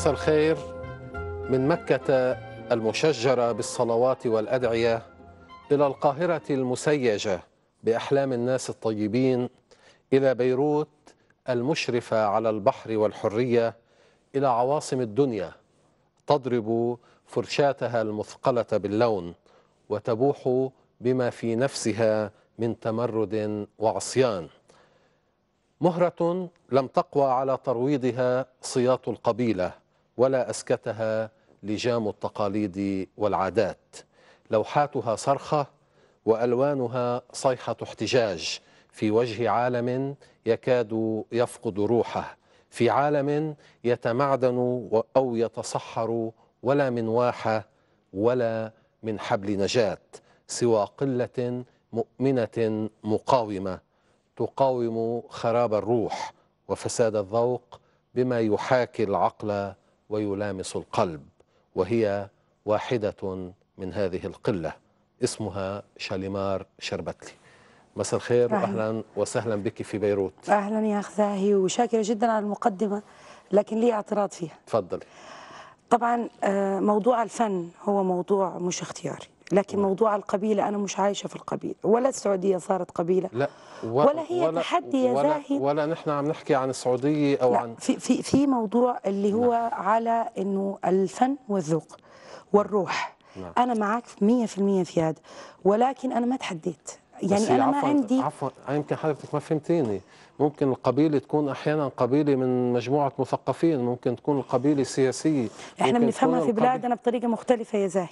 مساء الخير من مكة المشجرة بالصلوات والأدعية إلى القاهرة المسيجة بأحلام الناس الطيبين إلى بيروت المشرفة على البحر والحرية إلى عواصم الدنيا تضرب فرشاتها المثقلة باللون وتبوح بما في نفسها من تمرد وعصيان مهرة لم تقوى على ترويضها صياط القبيلة ولا أسكتها لجام التقاليد والعادات لوحاتها صرخة وألوانها صيحة احتجاج في وجه عالم يكاد يفقد روحه في عالم يتمعدن أو يتصحر ولا من واحة ولا من حبل نجاة سوى قلة مؤمنة مقاومة تقاوم خراب الروح وفساد الذوق بما يحاكي العقل ويلامس القلب وهي واحدة من هذه القلة اسمها شاليمار شربتلي مساء الخير واهلا وسهلا بك في بيروت اهلا يا اخ زاهي وشاكره جدا على المقدمه لكن لي اعتراض فيها تفضلي طبعا آه، موضوع الفن هو موضوع مش اختياري لكن موضوع القبيلة أنا مش عايشة في القبيلة ولا السعودية صارت قبيلة لا ولا, ولا هي ولا تحدي يا ولا زاهد ولا نحن عم نحكي عن السعودية أو لا عن في, في, في موضوع اللي نعم. هو لا. على أنه الفن والذوق والروح نعم. أنا معك 100% في, في هذا ولكن أنا ما تحديت يعني انا ما عندي عفوا يمكن حضرتك ما فهمتيني ممكن القبيله تكون احيانا قبيله من مجموعه مثقفين ممكن تكون القبيله سياسيه احنا بنفهمها في بلادنا بطريقه مختلفه يا زاهي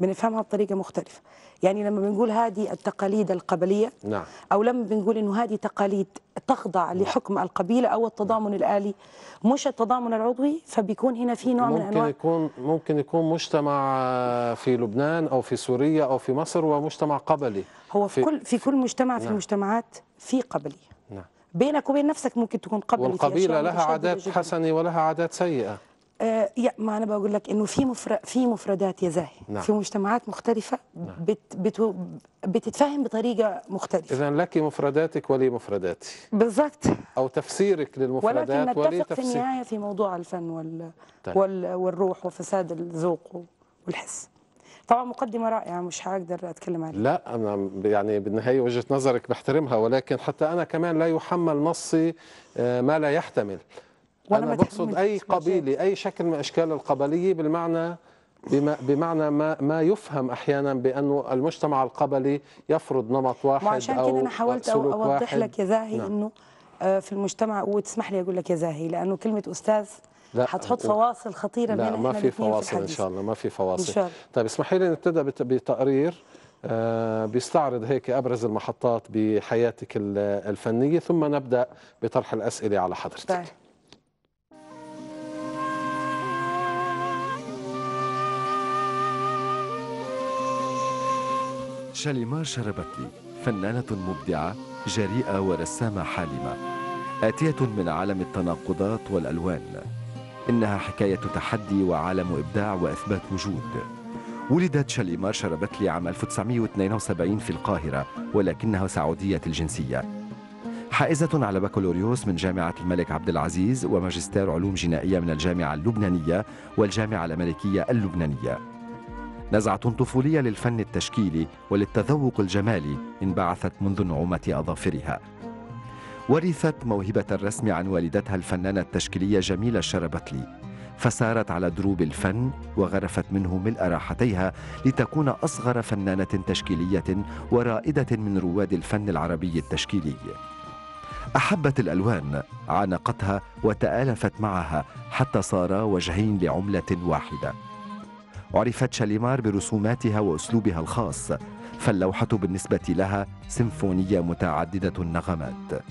بنفهمها بطريقه مختلفه يعني لما بنقول هذه التقاليد القبليه نعم. او لما بنقول انه هذه تقاليد تخضع نعم. لحكم القبيله او التضامن نعم. الالي مش التضامن العضوي فبيكون هنا في نوع من انواع ممكن يكون ممكن يكون مجتمع آه، في لبنان او في سوريا او في مصر ومجتمع قبلي هو في, في كل في كل مجتمع نعم. في المجتمعات في قبليه نعم بينك وبين نفسك ممكن تكون قبلي والقبيله لها عادات حسنه ولها عادات سيئه آه، يا ما انا بقول لك انه في مفر... في مفردات يا زاهي نعم. في مجتمعات مختلفه نعم. بت... بت... بتتفهم بطريقه مختلفه اذا لك مفرداتك ولي مفرداتي بالضبط او تفسيرك للمفردات ولي تفسيرك في النهايه في موضوع الفن وال... طيب. وال... والروح وفساد الذوق والحس طبعا مقدمه رائعه مش هقدر اتكلم عليها لا انا يعني بالنهايه وجهه نظرك بحترمها ولكن حتى انا كمان لا يحمل نصي آه، ما لا يحتمل أنا بقصد أي قبيله أي شكل من أشكال القبلية بالمعنى بمعنى ما ما يفهم احيانا بانه المجتمع القبلي يفرض نمط واحد وعشان عشان كده انا حاولت اوضح واحد. لك يا زاهي نعم. انه آه، في المجتمع وتسمح لي اقول لك يا زاهي لانه كلمه استاذ لا هتحط فواصل خطيره لا ما في فواصل في ان شاء الله ما في فواصل ان شاء الله طيب اسمحي لي نبتدى بتقرير آه، بيستعرض هيك ابرز المحطات بحياتك الفنيه ثم نبدا بطرح الاسئله على حضرتك طيب. شاليمار شربتلي فنانة مبدعة جريئة ورسامة حالمة آتية من عالم التناقضات والألوان إنها حكاية تحدي وعالم إبداع وإثبات وجود ولدت شاليمار شربتلي عام 1972 في القاهرة ولكنها سعودية الجنسية حائزة على بكالوريوس من جامعة الملك عبد العزيز وماجستير علوم جنائية من الجامعة اللبنانية والجامعة الأمريكية اللبنانية نزعة طفولية للفن التشكيلي وللتذوق الجمالي انبعثت منذ نعومة أظافرها ورثت موهبة الرسم عن والدتها الفنانة التشكيلية جميلة الشربتلي فسارت على دروب الفن وغرفت منه ملء راحتيها لتكون أصغر فنانة تشكيلية ورائدة من رواد الفن العربي التشكيلي أحبت الألوان عانقتها وتآلفت معها حتى صارا وجهين لعملة واحدة عرفت شاليمار برسوماتها وأسلوبها الخاص فاللوحة بالنسبة لها سيمفونية متعددة النغمات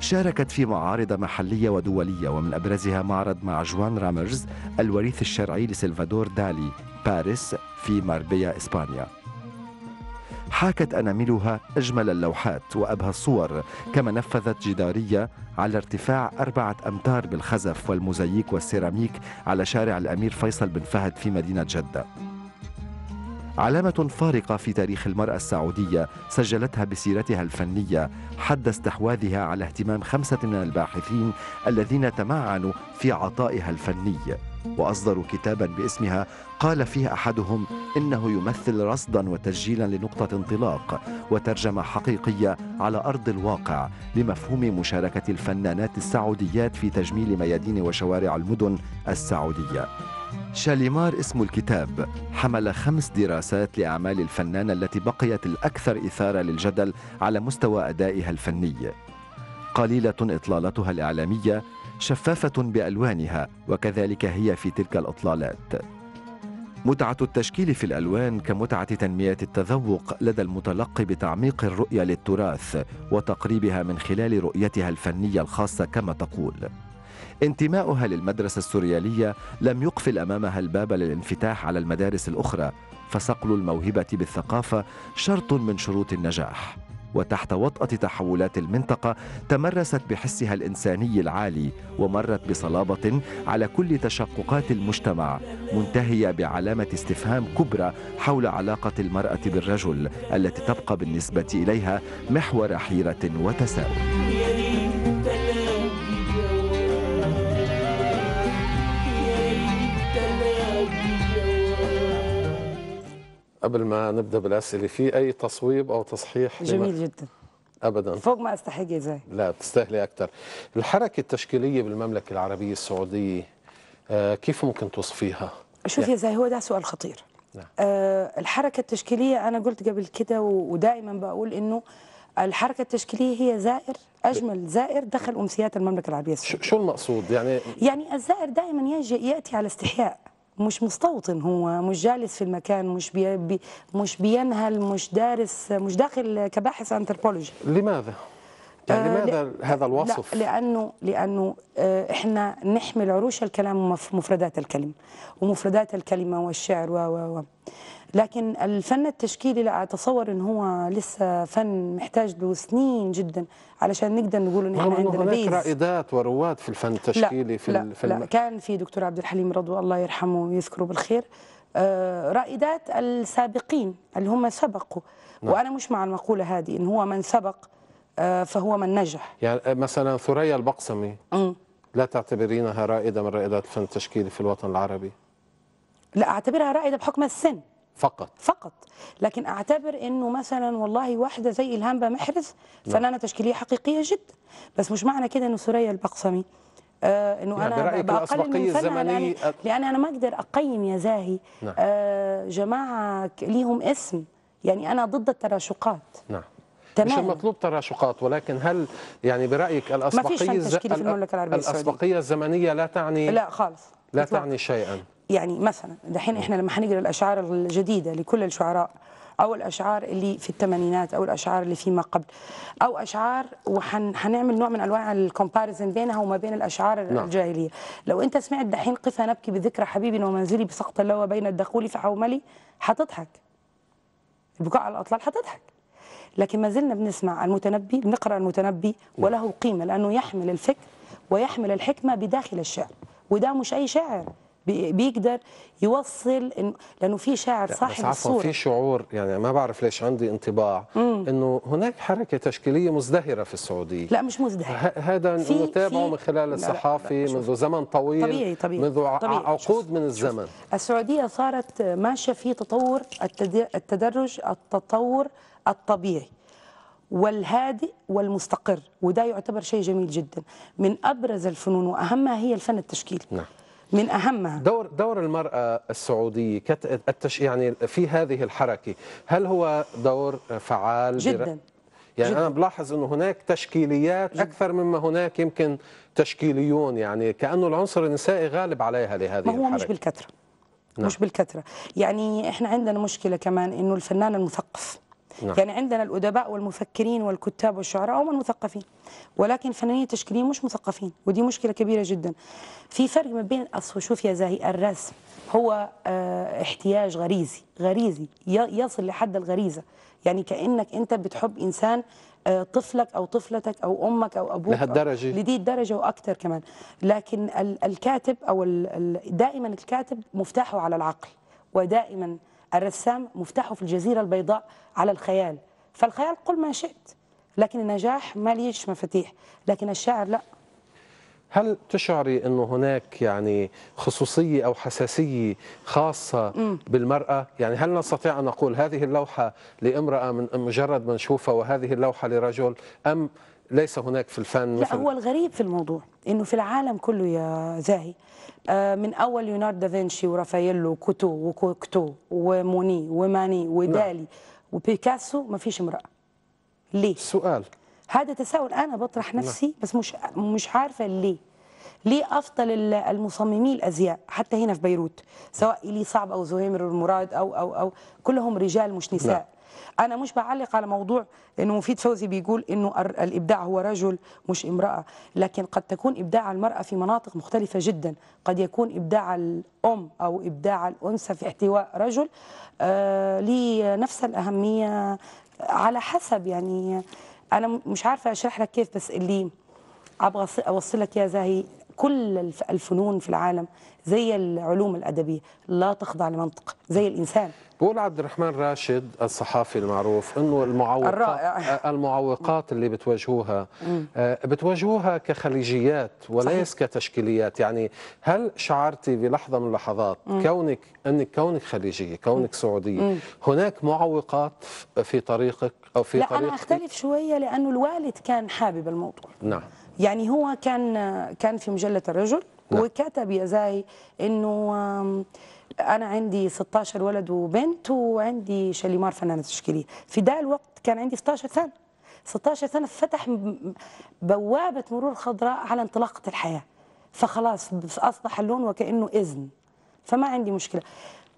شاركت في معارض محلية ودولية ومن أبرزها معرض مع جوان رامرز الوريث الشرعي لسلفادور دالي باريس في ماربيا إسبانيا حاكت أناملها أجمل اللوحات وأبهى الصور كما نفذت جدارية على ارتفاع أربعة أمتار بالخزف والموزاييك والسيراميك على شارع الأمير فيصل بن فهد في مدينة جدة علامة فارقة في تاريخ المرأة السعودية سجلتها بسيرتها الفنية حد استحواذها على اهتمام خمسة من الباحثين الذين تمعنوا في عطائها الفني وأصدروا كتابا باسمها قال فيه احدهم انه يمثل رصدا وتسجيلا لنقطه انطلاق وترجمه حقيقيه على ارض الواقع لمفهوم مشاركه الفنانات السعوديات في تجميل ميادين وشوارع المدن السعوديه شاليمار اسم الكتاب حمل خمس دراسات لأعمال الفنانة التي بقيت الأكثر إثارة للجدل على مستوى أدائها الفني قليلة إطلالتها الإعلامية شفافة بألوانها وكذلك هي في تلك الإطلالات متعة التشكيل في الألوان كمتعة تنمية التذوق لدى المتلقي بتعميق الرؤية للتراث وتقريبها من خلال رؤيتها الفنية الخاصة كما تقول انتماؤها للمدرسة السوريالية لم يقفل أمامها الباب للانفتاح على المدارس الأخرى فصقل الموهبة بالثقافة شرط من شروط النجاح وتحت وطأة تحولات المنطقة تمرست بحسها الإنساني العالي ومرت بصلابة على كل تشققات المجتمع منتهية بعلامة استفهام كبرى حول علاقة المرأة بالرجل التي تبقى بالنسبة إليها محور حيرة وتساؤل قبل ما نبدا بالاسئله في اي تصويب او تصحيح جميل جدا ابدا فوق ما استحق ازاي لا بتستاهلي اكثر الحركه التشكيليه بالمملكه العربيه السعوديه آه كيف ممكن توصفيها شوف يا زي هو ده سؤال خطير نعم. آه الحركه التشكيليه انا قلت قبل كده ودائما بقول انه الحركة التشكيلية هي زائر أجمل زائر دخل أمسيات المملكة العربية السعودية شو المقصود يعني؟ يعني الزائر دائما يجي يأتي على استحياء مش مستوطن هو مش جالس في المكان مش بي مش بينهل مش دارس مش داخل كباحث انثروبولوجي لماذا؟ يعني آه لماذا هذا الوصف؟ لا لانه لانه آه احنا نحمل عروش الكلام ومفردات الكلمه ومفردات الكلمه والشعر و و, و لكن الفن التشكيلي لا اتصور ان هو لسه فن محتاج له سنين جدا علشان نقدر نقول ان احنا عندنا بيز هناك رائدات ورواد في الفن التشكيلي لا في لا, في لا كان في دكتور عبد الحليم رضو الله يرحمه ويذكره بالخير آه، رائدات السابقين اللي هم سبقوا نعم. وانا مش مع المقوله هذه ان هو من سبق آه، فهو من نجح يعني آه، مثلا ثريا البقسمي مم. لا تعتبرينها رائده من رائدات الفن التشكيلي في الوطن العربي لا اعتبرها رائده بحكم السن فقط فقط لكن اعتبر انه مثلا والله واحده زي الهامبه محرز نعم. فنانه تشكيليه حقيقيه جدا بس مش معنى كده انه سوريا البقسمي آه انه يعني انا باقل الزمني لأن, انا ما اقدر اقيم يا زاهي نعم. آه جماعه ليهم اسم يعني انا ضد التراشقات نعم تمام. مش المطلوب تراشقات ولكن هل يعني برايك الاسبقيه ما فيش الاسبقيه الزمنيه لا تعني لا خالص لا تعني شيئا يعني مثلا دحين احنا لما حنقرا الاشعار الجديده لكل الشعراء او الاشعار اللي في الثمانينات او الاشعار اللي فيما قبل او اشعار وحنعمل نوع من انواع الكومباريزن بينها وما بين الاشعار نعم. الجاهليه لو انت سمعت دحين قف نبكي بذكرى حبيبي ومنزلي بسقط اللوى بين الدخول فحوملي حتضحك البكاء على الاطلال حتضحك لكن ما زلنا بنسمع المتنبي بنقرا المتنبي وله قيمه لانه يحمل الفكر ويحمل الحكمه بداخل الشعر وده مش اي شعر بيقدر يوصل لانه في شاعر يعني صاحب بس الصوره في شعور يعني ما بعرف ليش عندي انطباع انه هناك حركه تشكيليه مزدهره في السعوديه لا مش مزدهره هذا نتابعه من خلال الصحافي منذ زمن طويل طبيعي طبيعي منذ طبيعي عقود من الزمن السعوديه صارت ماشيه في تطور التدرج التطور الطبيعي والهادئ والمستقر وده يعتبر شيء جميل جدا من ابرز الفنون واهمها هي الفن التشكيلي نعم من اهمها دور دور المراه السعوديه كت يعني في هذه الحركه هل هو دور فعال جدا يعني جدا. انا بلاحظ انه هناك تشكيليات جدا. اكثر مما هناك يمكن تشكيليون يعني كانه العنصر النسائي غالب عليها لهذه الحركه ما هو الحركة. مش بالكثره نعم. مش بالكثره يعني احنا عندنا مشكله كمان انه الفنان المثقف نعم. يعني عندنا الأدباء والمفكرين والكتاب والشعراء هم المثقفين ولكن فنانين التشكيليين مش مثقفين ودي مشكلة كبيرة جدا في فرق ما بين أصل شوف يا زاهي الرسم هو اه احتياج غريزي غريزي يصل لحد الغريزة يعني كأنك أنت بتحب إنسان آه، طفلك او طفلتك او امك او ابوك لهالدرجه لدي الدرجه واكثر كمان لكن الكاتب او دائما الكاتب مفتاحه على العقل ودائما الرسام مفتاحه في الجزيرة البيضاء على الخيال فالخيال قل ما شئت لكن النجاح ما ليش مفاتيح لكن الشاعر لا هل تشعري أنه هناك يعني خصوصية أو حساسية خاصة م. بالمرأة يعني هل نستطيع أن نقول هذه اللوحة لامرأة من مجرد ما نشوفها وهذه اللوحة لرجل أم ليس هناك في الفن لا هو الغريب في الموضوع انه في العالم كله يا زاهي آه، من اول ليوناردو دافنشي ورافاييلو وكوتو وكوكتو وموني وماني نعم. ودالي وبيكاسو ما فيش امراه ليه سؤال هذا تساؤل انا بطرح نعم. نفسي بس مش مش عارفه ليه ليه افضل المصممين الازياء حتى هنا في بيروت سواء لي صعب او زهير المراد او او او كلهم رجال مش نساء لا. نعم. انا مش بعلق على موضوع انه مفيد فوزي بيقول انه الابداع هو رجل مش امراه لكن قد تكون ابداع المراه في مناطق مختلفه جدا قد يكون ابداع الام او ابداع الانثى في احتواء رجل آه، لنفس الاهميه على حسب يعني انا مش عارفه اشرح لك كيف بس اللي ابغى اوصل لك يا زاهي كل الفنون في العالم زي العلوم الأدبية لا تخضع لمنطق زي الإنسان بقول عبد الرحمن راشد الصحافي المعروف انه المعوقات الرائع. المعوقات اللي بتواجهوها آه، بتواجهوها كخليجيات وليس صحيح. كتشكيليات يعني هل شعرتي بلحظه من اللحظات كونك انك كونك خليجيه كونك سعوديه هناك معوقات في طريقك او في لا طريقك انا اختلف شويه لانه الوالد كان حابب الموضوع نعم يعني هو كان كان في مجله الرجل نعم. وكتب يا زاي انه انا عندي 16 ولد وبنت وعندي شاليمار فنانه تشكيليه في ده الوقت كان عندي 16 سنه 16 سنه فتح بوابه مرور خضراء على انطلاقه الحياه فخلاص اصبح اللون وكانه اذن فما عندي مشكله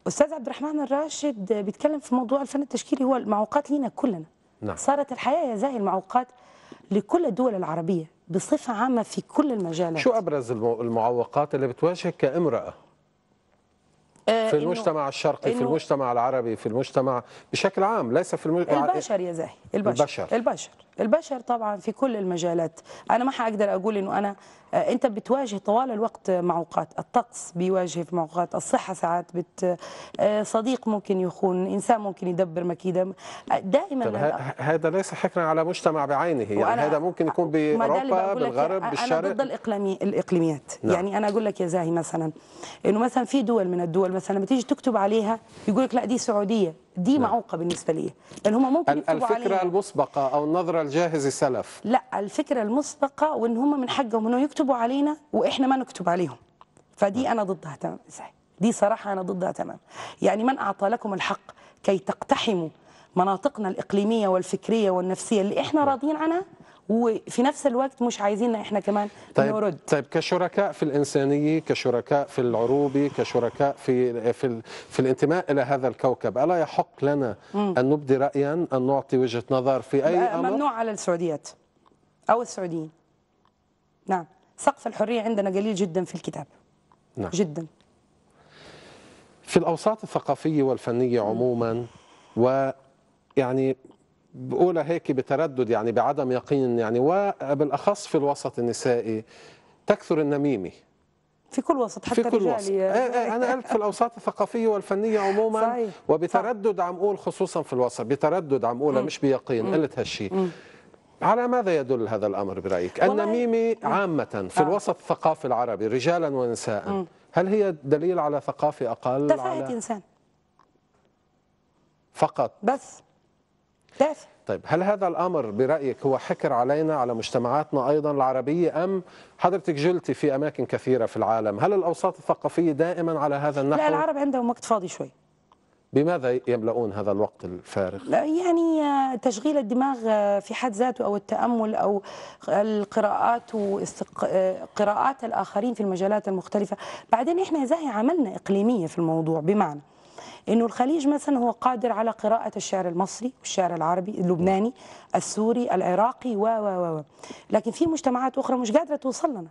استاذ عبد الرحمن الراشد بيتكلم في موضوع الفن التشكيلي هو المعوقات لينا كلنا نعم. صارت الحياه يا زاهي المعوقات لكل الدول العربية بصفة عامة في كل المجالات شو أبرز المعوقات اللي بتواجهك كامرأة؟ آه، في المجتمع الشرقي في المجتمع العربي في المجتمع بشكل عام ليس في المج... البشر يا زاهي البشر البشر البشر, البشر طبعا في كل المجالات انا ما حقدر اقول انه انا آه، انت بتواجه طوال الوقت معوقات الطقس بيواجه في معوقات الصحه ساعات بت آه، صديق ممكن يخون انسان ممكن يدبر مكيده آه، دائما هذا ليس حكرا على مجتمع بعينه يعني هذا ممكن يكون باوروبا بالغرب بالشرق انا ضد الاقليمي الاقليميات نعم. يعني انا اقول لك يا زاهي مثلا انه مثلا في دول من الدول مثلا لما تيجي تكتب عليها يقول لك لا دي سعوديه دي نعم. معوقه بالنسبه لي لان هم ممكن الفكره عليها. المسبقه او النظره الجاهزة سلف لا الفكره المسبقه وان هم من حقهم انه يكتبوا علينا واحنا ما نكتب عليهم فدي انا ضدها تمام دي صراحه انا ضدها تمام يعني من اعطى لكم الحق كي تقتحموا مناطقنا الاقليميه والفكريه والنفسيه اللي احنا راضيين عنها وفي نفس الوقت مش عايزيننا احنا كمان طيب نرد طيب كشركاء في الانسانيه كشركاء في العروبه كشركاء في في في الانتماء الى هذا الكوكب الا يحق لنا مم. ان نبدي رايا ان نعطي وجهه نظر في اي امر ممنوع على السعوديات او السعوديين نعم سقف الحريه عندنا قليل جدا في الكتاب نعم. جدا في الاوساط الثقافيه والفنيه عموما ويعني بقولها هيك بتردد يعني بعدم يقين يعني وبالاخص في الوسط النسائي تكثر النميمه في كل وسط حتى في كل وسط. آه انا قلت في الاوساط الثقافيه والفنيه عموما صحيح. وبتردد عم اقول خصوصا في الوسط بتردد عم اقولها مش بيقين قلت هالشيء على ماذا يدل هذا الأمر برأيك؟ النميمة نعم. عامة في آه. الوسط الثقافي العربي رجالا ونساء هل هي دليل على ثقافة أقل؟ تفاهة على... إنسان فقط بس تافه طيب هل هذا الأمر برأيك هو حكر علينا على مجتمعاتنا أيضا العربية أم حضرتك جلتي في أماكن كثيرة في العالم هل الأوساط الثقافية دائما على هذا النحو؟ لا العرب عندهم وقت فاضي شوي بماذا يملؤون هذا الوقت الفارغ؟ يعني آه، تشغيل الدماغ آه، في حد ذاته أو التأمل أو القراءات وقراءات آه، قراءات الآخرين في المجالات المختلفة بعدين إحنا زي عملنا إقليمية في الموضوع بمعنى انه الخليج مثلا هو قادر على قراءه الشعر المصري والشعر العربي اللبناني السوري العراقي و و و لكن في مجتمعات اخرى مش قادره توصل لنا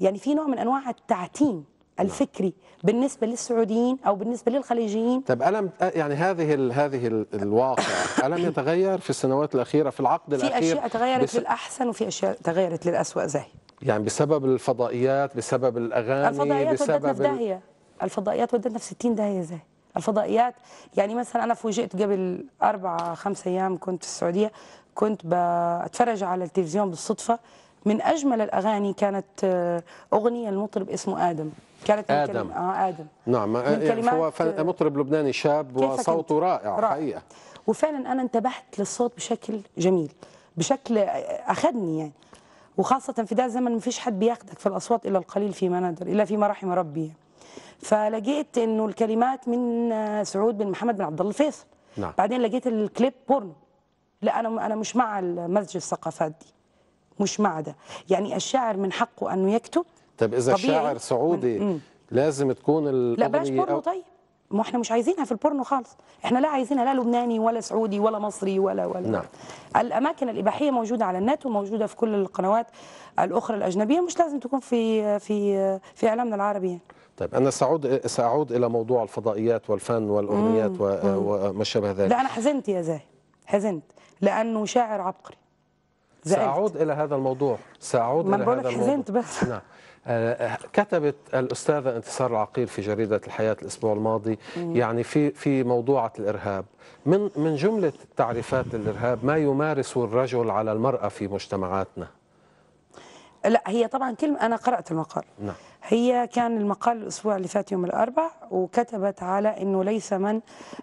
يعني في نوع من انواع التعتيم نعم. الفكري بالنسبه للسعوديين او بالنسبه للخليجيين طب الم يعني هذه الـ هذه الـ الواقع الم يتغير في السنوات الاخيره في العقد في الاخير في اشياء تغيرت بس... للاحسن وفي اشياء تغيرت للاسوء زي يعني بسبب الفضائيات بسبب الاغاني الفضائيات بسبب ودتنا في داهيه الفضائيات ودتنا في 60 داهيه زي الفضائيات يعني مثلا انا فوجئت قبل اربع خمس ايام كنت في السعوديه كنت بتفرج على التلفزيون بالصدفه من اجمل الاغاني كانت آه، اغنيه المطرب اسمه ادم كانت ادم اه ادم نعم يعني هو آه، مطرب لبناني شاب وصوته رائع, رائع حقيقه وفعلا انا انتبهت للصوت بشكل جميل بشكل آه، اخذني يعني وخاصة في ده الزمن مفيش حد بياخدك في الأصوات إلا القليل فيما نادر إلا فيما رحم ربي فلقيت إنه الكلمات من سعود بن محمد بن عبد الله الفيصل نعم. بعدين لقيت الكليب بورنو لا أنا أنا مش مع المزج الثقافات دي مش مع ده يعني الشاعر من حقه أنه يكتب طب إذا الشاعر سعودي من... لازم تكون الأغنية لا بلاش بورنو طيب ما احنا مش عايزينها في البورنو خالص احنا لا عايزينها لا لبناني ولا سعودي ولا مصري ولا ولا نعم. الاماكن الاباحيه موجوده على النت وموجوده في كل القنوات الاخرى الاجنبيه مش لازم تكون في في في اعلامنا العربي يعني. طيب انا ساعود ساعود الى موضوع الفضائيات والفن والاغنيات وما شابه ذلك لا انا حزنت يا زاهي حزنت لانه شاعر عبقري زعلت. سأعود إلى هذا الموضوع سأعود إلى هذا الموضوع حزنت بس نعم آه، كتبت الأستاذة انتصار العقيل في جريدة الحياة الأسبوع الماضي مم. يعني في في موضوعة الإرهاب من من جملة تعريفات الإرهاب ما يمارسه الرجل على المرأة في مجتمعاتنا لا هي طبعا كلمة أنا قرأت المقال نعم هي كان المقال الأسبوع اللي فات يوم الأربع وكتبت على أنه ليس من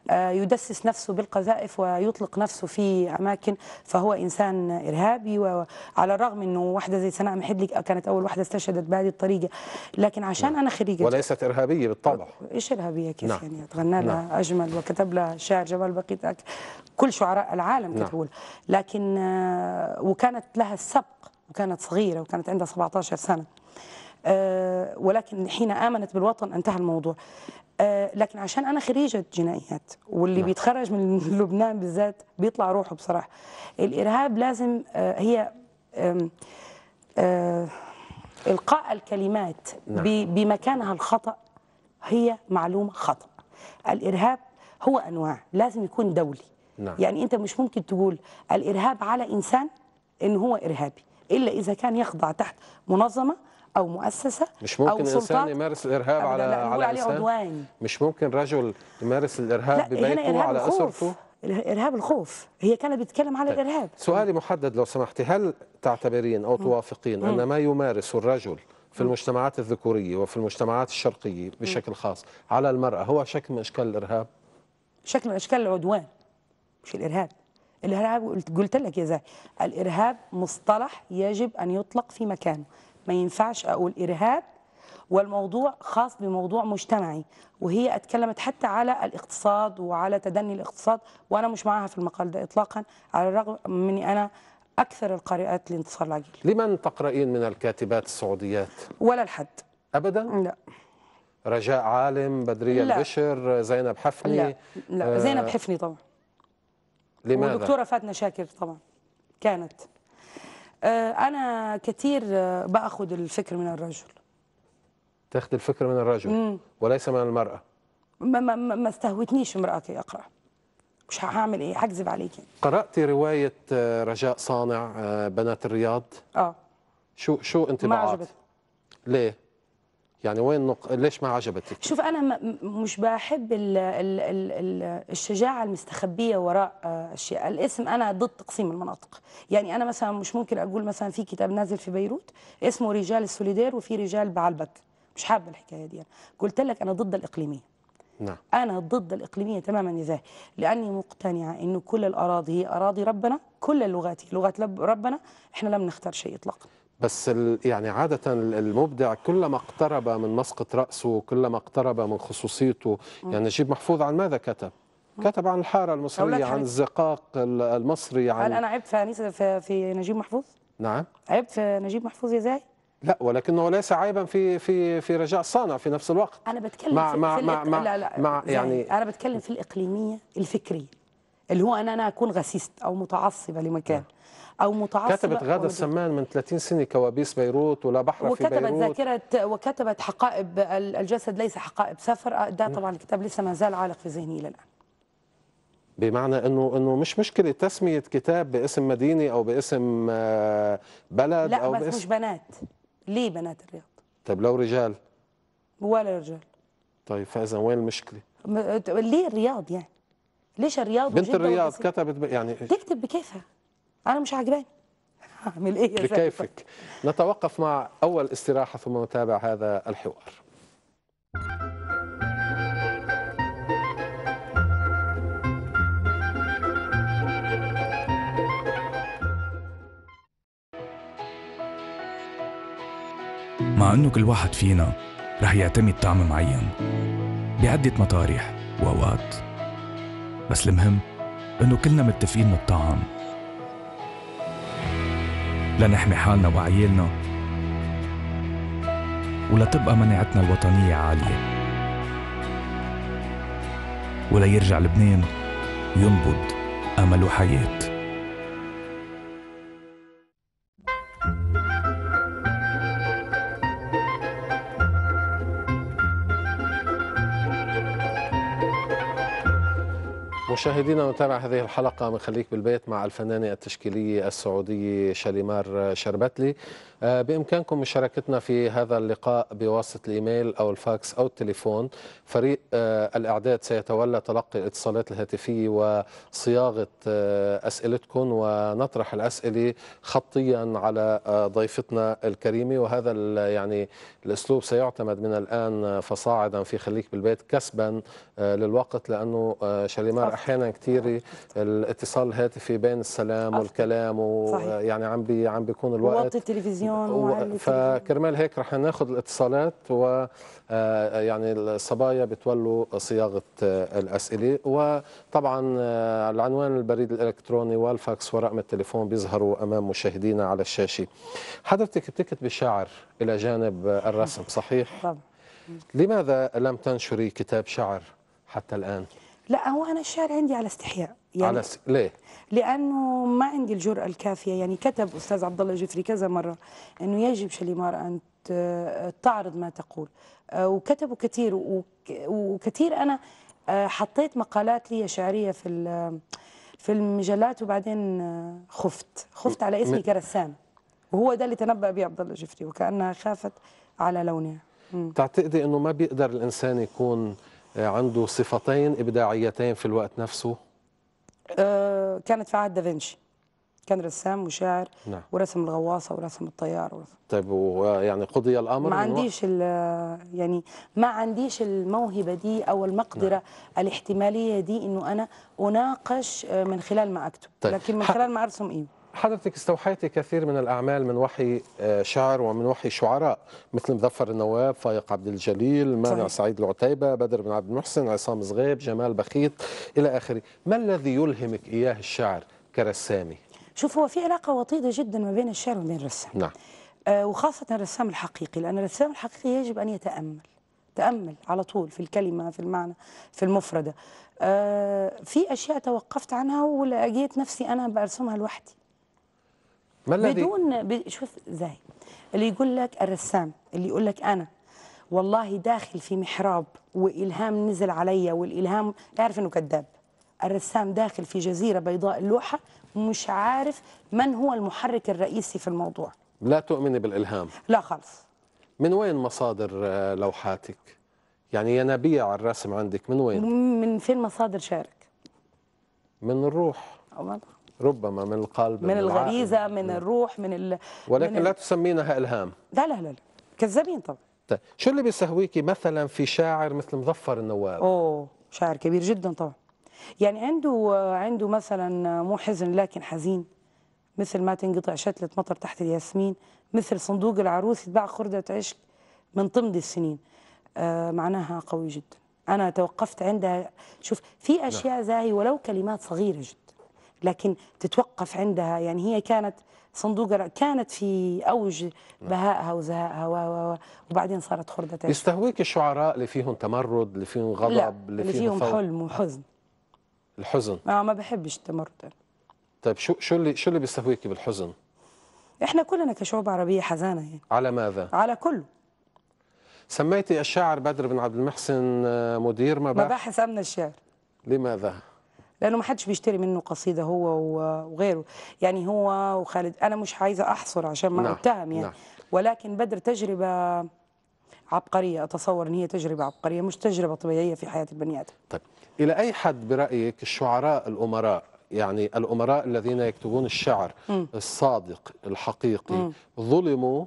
آه، يدسس نفسه بالقذائف ويطلق نفسه في أماكن فهو إنسان إرهابي وعلى الرغم أنه واحدة زي سناء محدلك كانت أول واحدة استشهدت بهذه الطريقة لكن عشان نعم. أنا خريجة وليست إرهابية بالطبع إيش إرهابية كيف نعم. يعني تغنى لها نعم. أجمل وكتب لها شعر جمال بقيت كل شعراء العالم نعم. كتبوا لكن آه، وكانت لها السبق وكانت صغيرة وكانت عندها 17 سنة آه، ولكن حين امنت بالوطن انتهى الموضوع آه، لكن عشان انا خريجه جنائيات واللي نعم. بيتخرج من لبنان بالذات بيطلع روحه بصراحه الارهاب لازم آه، هي القاء الكلمات نعم. بمكانها الخطا هي معلومه خطا الارهاب هو انواع لازم يكون دولي نعم. يعني انت مش ممكن تقول الارهاب على انسان ان هو ارهابي الا اذا كان يخضع تحت منظمه او مؤسسه مش ممكن أو انسان يمارس الارهاب على لا على عليه عدوان مش ممكن رجل يمارس الارهاب ببيته على اسرته ارهاب الخوف هي كانت بتتكلم على طيب. الارهاب سؤالي محدد لو سمحتي هل تعتبرين او توافقين ان ما يمارسه الرجل في المجتمعات الذكوريه وفي المجتمعات الشرقيه بشكل خاص على المراه هو شكل من اشكال الارهاب شكل من اشكال العدوان مش الارهاب الارهاب قلت لك يا زاي الارهاب مصطلح يجب ان يطلق في مكانه ما ينفعش اقول ارهاب والموضوع خاص بموضوع مجتمعي وهي اتكلمت حتى على الاقتصاد وعلى تدني الاقتصاد وانا مش معاها في المقال ده اطلاقا على الرغم من انا اكثر القارئات لانتصار العجيل لمن تقرأين من الكاتبات السعوديات ولا لحد ابدا لا رجاء عالم بدريه لا. البشر زينب حفني لا, لا. زينب آه، حفني طبعا لماذا والدكتوره فاتنه شاكر طبعا كانت آه، انا كثير آه، بأخذ الفكر من الرجل تاخذ الفكر من الرجل مم. وليس من المراه ما, ما, ما استهوتنيش امرأتي أقرأ مش هعمل إيه هكذب عليكي يعني. قرأتي رواية آه، رجاء صانع بنات الرياض اه شو شو انطباعاتك؟ ليه؟ يعني وين نق... ليش ما عجبتك شوف انا مش بحب ال ال ال الشجاعه المستخبيه وراء آه، اشياء الاسم انا ضد تقسيم المناطق يعني انا مثلا مش ممكن اقول مثلا في كتاب نازل في بيروت اسمه رجال السوليدير وفي رجال بعلبك مش حابه الحكايه دي قلت لك انا ضد الاقليميه نعم. أنا ضد الإقليمية تماما يا زاهي لأني مقتنعة انه كل الأراضي هي أراضي ربنا كل اللغات هي لغات ربنا إحنا لم نختار شيء إطلاقا بس يعني عادة المبدع كلما اقترب من مسقط رأسه كلما اقترب من خصوصيته يعني نجيب محفوظ عن ماذا كتب؟ كتب عن الحارة المصرية عن الزقاق المصري عن هل أنا عيب في, في, في نجيب محفوظ؟ نعم عيب في نجيب محفوظ يا لا ولكنه ليس عيبا في في في رجاء صانع في نفس الوقت انا بتكلم مع في, مع في مع لا لا مع يعني انا بتكلم في الاقليميه الفكريه اللي هو ان انا اكون غسيست او متعصبه لمكان نعم. او متعصبه كتبت غاده السمان من 30 سنه كوابيس بيروت ولا بحر في بيروت وكتبت ذاكره وكتبت حقائب الجسد ليس حقائب سفر ده طبعا الكتاب لسه ما زال عالق في ذهني للان الان بمعنى انه انه مش مشكله تسميه كتاب باسم مدينه او باسم آه، بلد لا او باسم مش بنات ليه بنات الرياض طيب لو رجال ولا رجال طيب فاذا وين المشكله ليه الرياض يعني ليش الرياض بنت الرياض كتبت يعني تكتب بكيفها انا مش عاجباني هعمل ايه يا بكيفك نتوقف مع اول استراحه ثم نتابع هذا الحوار مع انه كل واحد فينا رح يعتمد طعم معين بعدة مطارح وأوقات بس المهم انه كلنا متفقين من الطعام لنحمي حالنا وعيالنا ولتبقى مناعتنا الوطنية عالية وليرجع لبنان ينبض أمل وحياه مشاهدينا نتابع هذه الحلقة من خليك بالبيت مع الفنانة التشكيلية السعودية شاليمار شربتلي آه، بإمكانكم مشاركتنا في هذا اللقاء بواسطة الإيميل أو الفاكس أو التليفون فريق آه، الإعداد سيتولى تلقي الاتصالات الهاتفية وصياغة آه، أسئلتكم ونطرح الأسئلة خطيا على ضيفتنا الكريمة وهذا يعني الأسلوب سيعتمد من الآن فصاعدا في خليك بالبيت كسبا للوقت لأنه شاليمار أحيانا احيانا كثير الاتصال الهاتفي بين السلام والكلام ويعني عم بي عم بيكون الوقت وقت التلفزيون و... فكرمال هيك رح ناخذ الاتصالات و آه، يعني الصبايا بتولوا صياغه آه، الاسئله وطبعا آه، العنوان البريد الالكتروني والفاكس ورقم التليفون بيظهروا امام مشاهدينا على الشاشه حضرتك بتكتبي شعر الى جانب الرسم صحيح طبعا. لماذا لم تنشري كتاب شعر حتى الآن؟ لا هو انا الشعر عندي على استحياء يعني على س... ليه؟ لانه ما عندي الجرأه الكافيه يعني كتب استاذ عبد الله جفري كذا مره انه يجب شليمار ان تعرض ما تقول آه، وكتبوا كثير وكثير انا آه، حطيت مقالات لي شعريه في في المجلات وبعدين آه، خفت خفت على اسمي كرسام وهو ده اللي تنبأ به عبد الله جفري وكأنها خافت على لونها تعتقدي انه ما بيقدر الانسان يكون عنده صفتين ابداعيتين في الوقت نفسه أه، كانت في عهد دافنشي كان رسام وشاعر نعم. ورسم الغواصه ورسم الطيار ورسم طيب ويعني قضي الامر ما عنديش يعني ما عنديش الموهبه دي او المقدره نعم. الاحتماليه دي انه انا اناقش أه، من خلال ما اكتب طيب. لكن من خلال ما ارسم ايه حضرتك استوحيتي كثير من الاعمال من وحي آه، شعر ومن وحي شعراء مثل مظفر النواب، فايق عبد الجليل، مانع سعيد العتيبه، بدر بن عبد المحسن، عصام صغيب، جمال بخيت الى اخره، ما الذي يلهمك اياه الشعر كرسامي؟ شوف هو في علاقه وطيده جدا ما بين الشعر وبين الرسام. نعم. آه، وخاصه الرسام الحقيقي، لان الرسام الحقيقي يجب ان يتامل. تامل على طول في الكلمه في المعنى في المفرده. آه، في اشياء توقفت عنها ولقيت نفسي انا برسمها لوحدي. ما الذي بدون شوف ازاي اللي يقول لك الرسام اللي يقول لك انا والله داخل في محراب والهام نزل عليا والالهام تعرف انه كذاب الرسام داخل في جزيره بيضاء اللوحه مش عارف من هو المحرك الرئيسي في الموضوع لا تؤمني بالالهام لا خالص من وين مصادر آه، لوحاتك يعني ينابيع الرسم عندك من وين من فين مصادر شارك من الروح والله ربما من القلب من, الغريزه العقل. من نعم. الروح من ال... ولكن من لا تسمينها الهام لا لا لا, لا. كذابين طبعا طيب شو اللي بيستهويكي مثلا في شاعر مثل مظفر النواب اوه شاعر كبير جدا طبعا يعني عنده عنده مثلا مو حزن لكن حزين مثل ما تنقطع شتلة مطر تحت الياسمين مثل صندوق العروس يتباع خردة عشق من تمضي السنين آه معناها قوي جدا أنا توقفت عندها شوف في نعم. أشياء زاهي ولو كلمات صغيرة جدا لكن تتوقف عندها يعني هي كانت صندوق كانت في اوج بهائها وزهائها وبعدين صارت خرده يستهويك الشعراء اللي فيهم تمرد اللي فيهم غضب لا اللي, اللي فيهم, فيهم حلم وحزن الحزن اه ما بحبش التمرد طيب شو شو اللي شو اللي بيستهويك بالحزن احنا كلنا كشعوب عربيه حزانه يعني على ماذا على كله سميتي الشاعر بدر بن عبد المحسن آه، مدير مباحث مباحث امن الشعر لماذا لانه ما حدش بيشتري منه قصيده هو وغيره يعني هو وخالد انا مش عايزه احصر عشان ما نعم، اتهم يعني نعم. ولكن بدر تجربه عبقريه اتصور ان هي تجربه عبقريه مش تجربه طبيعيه في حياه البني ادم طيب الى اي حد برايك الشعراء الامراء يعني الامراء الذين يكتبون الشعر م. الصادق الحقيقي م. ظلموا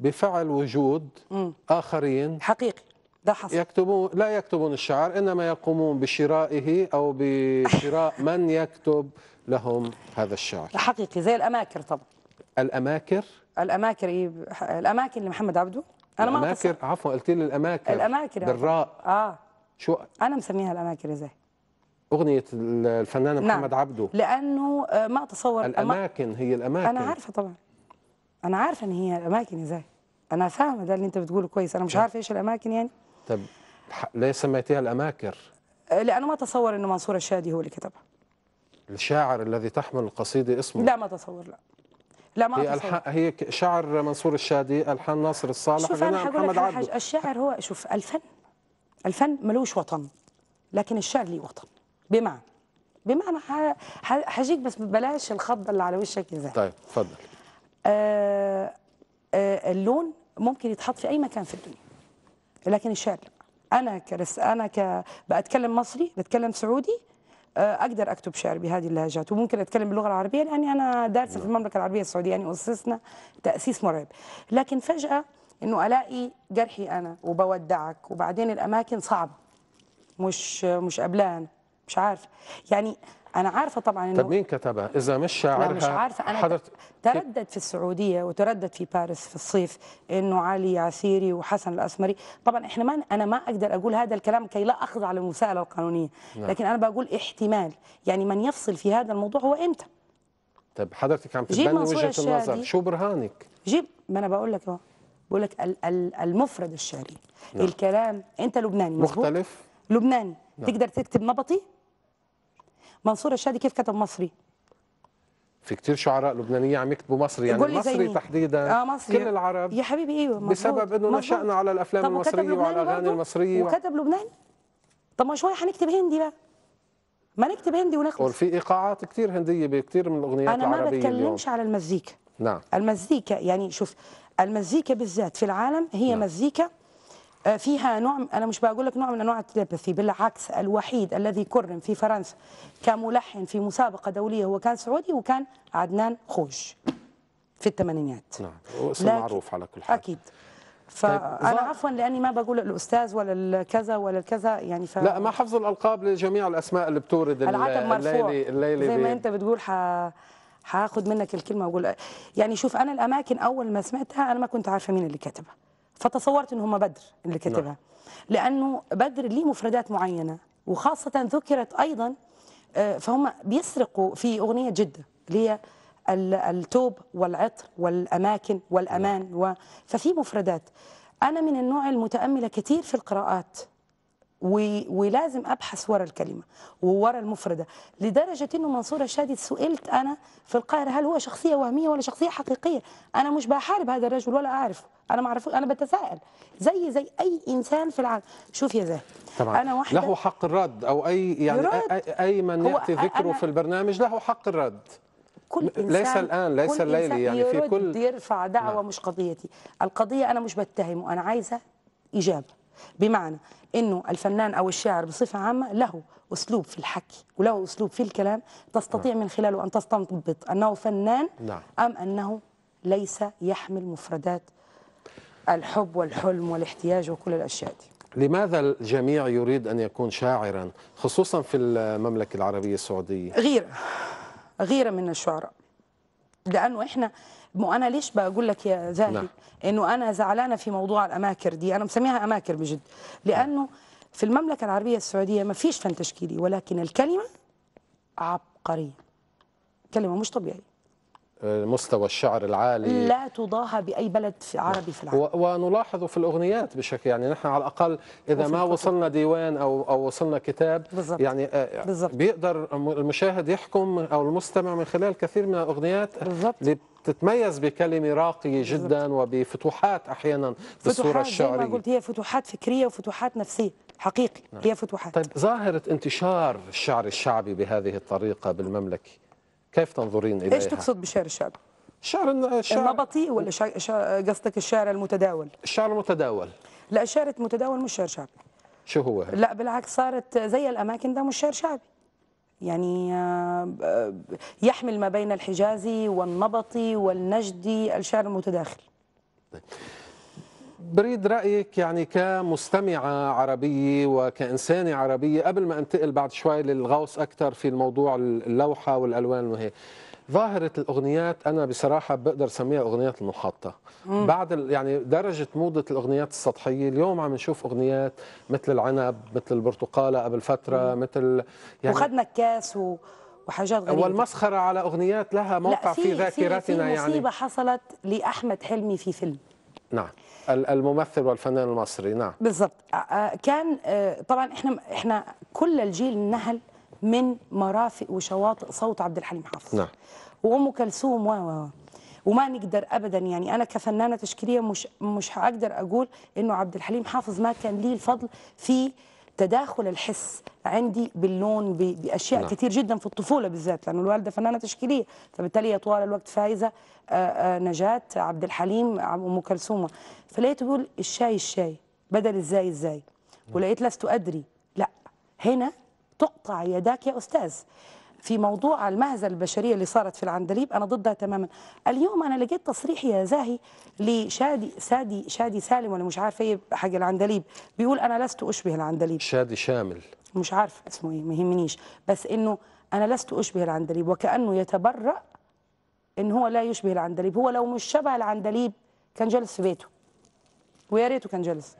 بفعل وجود م. اخرين حقيقي ده حصل يكتبون لا يكتبون الشعار انما يقومون بشرائه او بشراء من يكتب لهم هذا الشعر حقيقي زي الاماكر طبعا الاماكر الاماكر ايه الاماكن لمحمد محمد عبده انا ما الاماكر عفوا قلت لي الاماكر الاماكر بالراء اه شو انا مسميها الاماكر ازاي أغنية محمد نعم. محمد عبده لأنه آه، ما أتصور الأماكن هي الأماكن أنا عارفة طبعا أنا عارفة إن هي الأماكن إزاي أنا فاهمة ده اللي أنت بتقوله كويس أنا مش عارفة إيش الأماكن يعني طب ليه سميتيها الأماكر؟ آه، لأنه ما تصور أنه منصور الشادي هو اللي كتبها الشاعر الذي تحمل القصيدة اسمه لا ما تصور لا لا ما هي أتصور. هي شعر منصور الشادي الحان ناصر الصالح شوف أنا محمد عبد الشعر هو شوف الفن الفن ملوش وطن لكن الشعر ليه وطن بمعنى بمعنى حجيك بس بلاش الخضه اللي على وشك زي طيب تفضل آه آه اللون ممكن يتحط في اي مكان في الدنيا لكن الشعر انا كرس انا ك بتكلم مصري بتكلم سعودي آه، اقدر اكتب شعر بهذه اللهجات وممكن اتكلم باللغه العربيه لاني انا دارسه في نعم. المملكه العربيه السعوديه يعني اسسنا تاسيس مرعب لكن فجاه انه الاقي جرحي انا وبودعك وبعدين الاماكن صعبه مش مش قبلان مش عارفه يعني انا عارفه طبعا انه طب مين كتبها اذا مش شاعرها مش عارفه انا حضرت... تردد في السعوديه وتردد في باريس في الصيف انه علي عسيري وحسن الاسمري طبعا احنا ما انا ما اقدر اقول هذا الكلام كي لا اخضع للمساءله القانونيه نعم. لكن انا بقول احتمال يعني من يفصل في هذا الموضوع هو امتى طب حضرتك عم تبني وجهه النظر شو برهانك جيب ما انا بقول لك اهو بقول لك المفرد الشعري نعم. الكلام انت لبناني مختلف لبناني نعم. تقدر تكتب نبطي منصور الشادي كيف كتب مصري في كتير شعراء لبنانيه عم يكتبوا مصري يعني مصري تحديدا آه مصري. كل العرب يا حبيبي ايوه مصري بسبب انه نشأنا على الافلام المصريه وعلى الاغاني المصريه وكتب لبناني طب ما شويه حنكتب هندي بقى ما نكتب هندي ونخلص وفي ايقاعات كتير هنديه بكتير من الاغنيات العربيه انا ما بتكلمش اليوم. على المزيكا نعم المزيكا يعني شوف المزيكا بالذات في العالم هي نعم. مزيكا آه، فيها نوع انا مش بقول لك نوع من انواع التليبثي بالعكس الوحيد الذي كرم في فرنسا كملحن في مسابقه دوليه هو كان سعودي وكان عدنان خوج في الثمانينات نعم اسم معروف على كل حال اكيد فانا طيب. عفوا لاني ما بقول الاستاذ ولا الكذا ولا الكذا يعني ف... لا ما حفظ الالقاب لجميع الاسماء اللي بتورد العتب الليلي, الليلي زي ما انت بتقول ح... هاخد منك الكلمه واقول يعني شوف انا الاماكن اول ما سمعتها انا ما كنت عارفه مين اللي كتبها فتصورت ان هم بدر اللي نعم. كتبها نعم. لانه بدر ليه مفردات معينه وخاصه ذكرت ايضا آه، فهم بيسرقوا في اغنيه جده اللي هي التوب والعطر والاماكن والامان نعم. و... ففي مفردات انا من النوع المتامله كثير في القراءات ولازم ابحث ورا الكلمه وورا المفرده لدرجه انه منصور الشادي سئلت انا في القاهره هل هو شخصيه وهميه ولا شخصيه حقيقيه انا مش بحارب هذا الرجل ولا اعرفه انا ما اعرفه انا بتساءل زي زي اي انسان في العالم شوف يا زاهر طبعا انا واحده له حق الرد او اي يعني أي, اي من ياتي ذكره في البرنامج له حق الرد كل إنسان ليس الآن ليس الليل يعني في كل يرفع دعوة لا. نعم. مش قضيتي القضية أنا مش بتهمه أنا عايزة إجابة بمعنى انه الفنان او الشاعر بصفه عامه له اسلوب في الحكي وله اسلوب في الكلام تستطيع نعم. من خلاله ان تستنبط انه فنان نعم. ام انه ليس يحمل مفردات الحب والحلم والاحتياج وكل الاشياء دي لماذا الجميع يريد ان يكون شاعرا خصوصا في المملكه العربيه السعوديه غيره غيره من الشعراء لانه احنا مو انا ليش بقول لك يا زاهي نعم. انه انا زعلانه في موضوع الاماكر دي انا مسميها اماكر بجد لانه في المملكه العربيه السعوديه ما فيش فن تشكيلي ولكن الكلمه عبقريه كلمه مش طبيعيه مستوى الشعر العالي لا تضاهى باي بلد في عربي في العالم ونلاحظه في الاغنيات بشكل يعني نحن على الاقل اذا ما وصلنا ديوان او او وصلنا كتاب بالزبط. يعني آه، بالزبط. بيقدر المشاهد يحكم او المستمع من خلال كثير من الاغنيات بالزبط. اللي تتميز بكلمه راقيه جدا وبفتوحات احيانا بالصوره الشعريه زي ما قلت هي فتوحات فكريه وفتوحات نفسيه حقيقي نعم. هي فتوحات طيب ظاهره انتشار الشعر الشعبي بهذه الطريقه بالمملكه كيف تنظرين إليها؟ إيش تقصد بشعر الشعب؟ شعر الشعر النبطي ولا شع... شع... قصدك الشعر المتداول؟ الشعر المتداول لا الشعر المتداول مش شعر شعبي شو هو؟ لا بالعكس صارت زي الأماكن ده مش شعر شعبي يعني آه، يحمل ما بين الحجازي والنبطي والنجدي الشعر المتداخل طيب. بريد رأيك يعني كمستمعة عربية وكإنسانة عربية قبل ما أنتقل بعد شوي للغوص أكثر في الموضوع اللوحة والألوان وهي ظاهرة الأغنيات أنا بصراحة بقدر سميها أغنيات المحطة مم. بعد يعني درجة موضة الأغنيات السطحية اليوم عم نشوف أغنيات مثل العنب مثل البرتقالة قبل فترة مم. مثل يعني وخدنا الكاس و... وحاجات غريبة والمسخرة على أغنيات لها موقع لا في, في ذاكرتنا في يعني مصيبة حصلت لأحمد حلمي في فيلم نعم الممثل والفنان المصري نعم بالظبط آه، آه، كان آه، طبعا احنا احنا كل الجيل نهل من مرافق وشواطئ صوت عبد الحليم حافظ نعم وام كلثوم و و وما نقدر ابدا يعني انا كفنانه تشكيليه مش مش هقدر اقول انه عبد الحليم حافظ ما كان ليه الفضل في تداخل الحس عندي باللون باشياء نعم. كثير جدا في الطفوله بالذات لانه الوالده فنانه تشكيليه فبالتالي هي طوال الوقت فايزه آه، آه، نجاه عبد الحليم ام كلثوم فلقيته بيقول الشاي الشاي بدل ازاي ازاي نعم. ولقيت لست ادري لا هنا تقطع يداك يا استاذ في موضوع المهزله البشرية اللي صارت في العندليب أنا ضدها تماما اليوم أنا لقيت تصريح يا زاهي لشادي سادي شادي سالم ولا مش عارفة إيه حق العندليب بيقول أنا لست أشبه العندليب شادي شامل مش عارفة اسمه إيه ما يهمنيش بس إنه أنا لست أشبه العندليب وكأنه يتبرأ إن هو لا يشبه العندليب هو لو مش شبه العندليب كان جالس في بيته ويا ريته كان جالس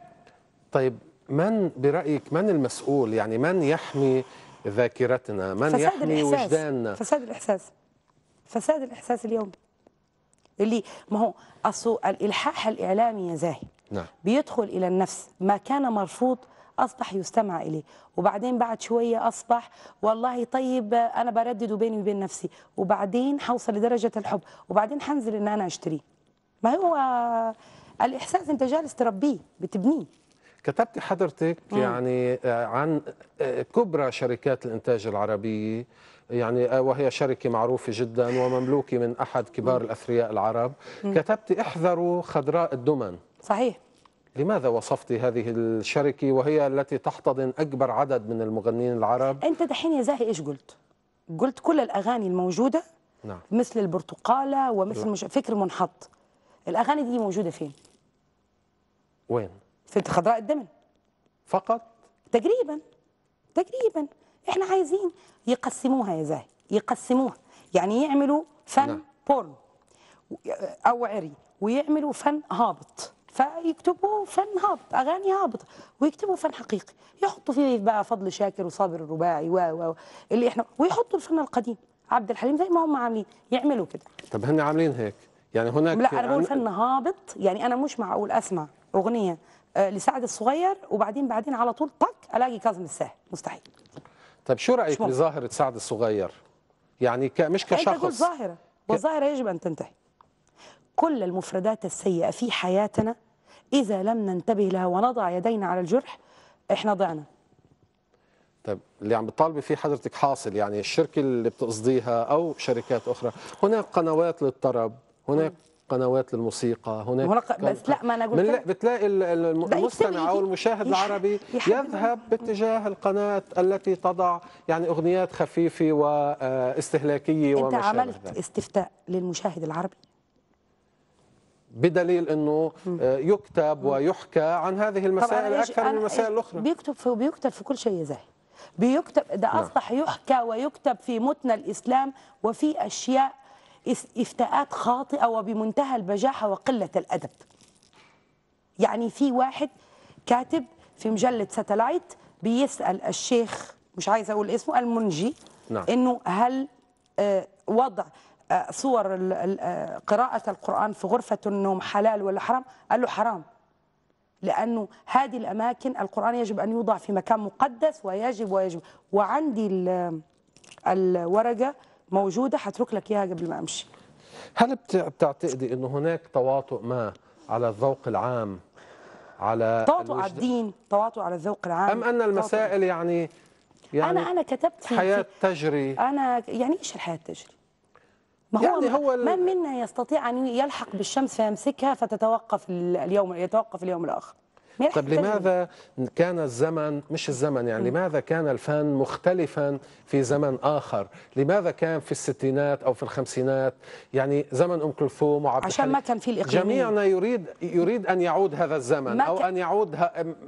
طيب من برأيك من المسؤول يعني من يحمي ذاكرتنا من فساد يحمي الإحساس. وجداننا فساد الإحساس فساد الإحساس اليوم اللي ما هو أصو الإلحاح الإعلامي يا زاهي نعم. بيدخل إلى النفس ما كان مرفوض أصبح يستمع إليه وبعدين بعد شوية أصبح والله طيب أنا بردد بيني وبين نفسي وبعدين حوصل لدرجة الحب وبعدين حنزل إن أنا أشتريه ما هو الإحساس أنت جالس تربيه بتبنيه كتبت حضرتك يعني آه، عن آه، كبرى شركات الانتاج العربيه يعني آه، وهي شركة معروفة جدا ومملوكة من أحد كبار الأثرياء العرب كتبت احذروا خضراء الدمن صحيح لماذا وصفت هذه الشركة وهي التي تحتضن أكبر عدد من المغنيين العرب أنت دحين يا زاهي إيش قلت قلت كل الأغاني الموجودة نعم. مثل البرتقالة ومثل مش فكر منحط الأغاني دي موجودة فين وين في خضراء الدمن فقط تقريبا تقريبا احنا عايزين يقسموها يا زاهي يقسموها يعني يعملوا فن نعم. بورن او عري ويعملوا فن هابط فيكتبوا فن هابط اغاني هابطه ويكتبوا فن حقيقي يحطوا فيه بقى فضل شاكر وصابر الرباعي و اللي احنا ويحطوا الفن القديم عبد الحليم زي ما هم عاملين يعملوا كده طب هن عاملين هيك يعني هناك لا انا بقول يعني فن هابط يعني انا مش معقول اسمع اغنيه آه، لسعد الصغير وبعدين بعدين على طول طق الاقي كاظم الساهر مستحيل طب شو رايك بظاهره سعد الصغير يعني ك... مش كشخص تقول ظاهره والظاهره يجب ان تنتهي كل المفردات السيئه في حياتنا اذا لم ننتبه لها ونضع يدينا على الجرح احنا ضعنا طيب اللي عم بتطالبي فيه حضرتك حاصل يعني الشركه اللي بتقصديها او شركات اخرى هناك قنوات للطرب هناك قنوات للموسيقى هناك ملق... بس لا ما انا قلت من... بتلاقي المستمع او المشاهد العربي يذهب باتجاه القناه التي تضع يعني اغنيات خفيفه واستهلاكيه آه، وما انت عملت ذلك. استفتاء للمشاهد العربي بدليل انه آه، يكتب ويحكى عن هذه المسائل اكثر من المسائل الاخرى بيكتب في وبيكتب في كل شيء زاهي بيكتب ده نعم. اصبح يحكى ويكتب في متن الاسلام وفي اشياء إفتاءات خاطئة وبمنتهى البجاحة وقلة الأدب يعني في واحد كاتب في مجلة ساتلايت بيسأل الشيخ مش عايز أقول اسمه المنجي نعم. إنه هل آه، وضع آه، صور آه، قراءة القرآن في غرفة النوم حلال ولا حرام قال له حرام لأنه هذه الأماكن القرآن يجب أن يوضع في مكان مقدس ويجب ويجب وعندي الورقة موجوده هترك لك اياها قبل ما امشي هل بتعتقدي انه هناك تواطؤ ما على الذوق العام على تواطؤ على الدين تواطؤ على الذوق العام ام ان المسائل يعني يعني انا يعني انا كتبت في حياه تجري انا يعني ايش الحياه تجري ما هو, يعني هو من منا يستطيع ان يلحق بالشمس فيمسكها فتتوقف اليوم يتوقف اليوم الاخر طب لماذا كان الزمن مش الزمن يعني لماذا كان الفن مختلفا في زمن آخر لماذا كان في الستينات أو في الخمسينات يعني زمن أم كلثوم وعبد عشان ما كان في الإقليمية جميعنا يريد يريد أن يعود هذا الزمن أو أن يعود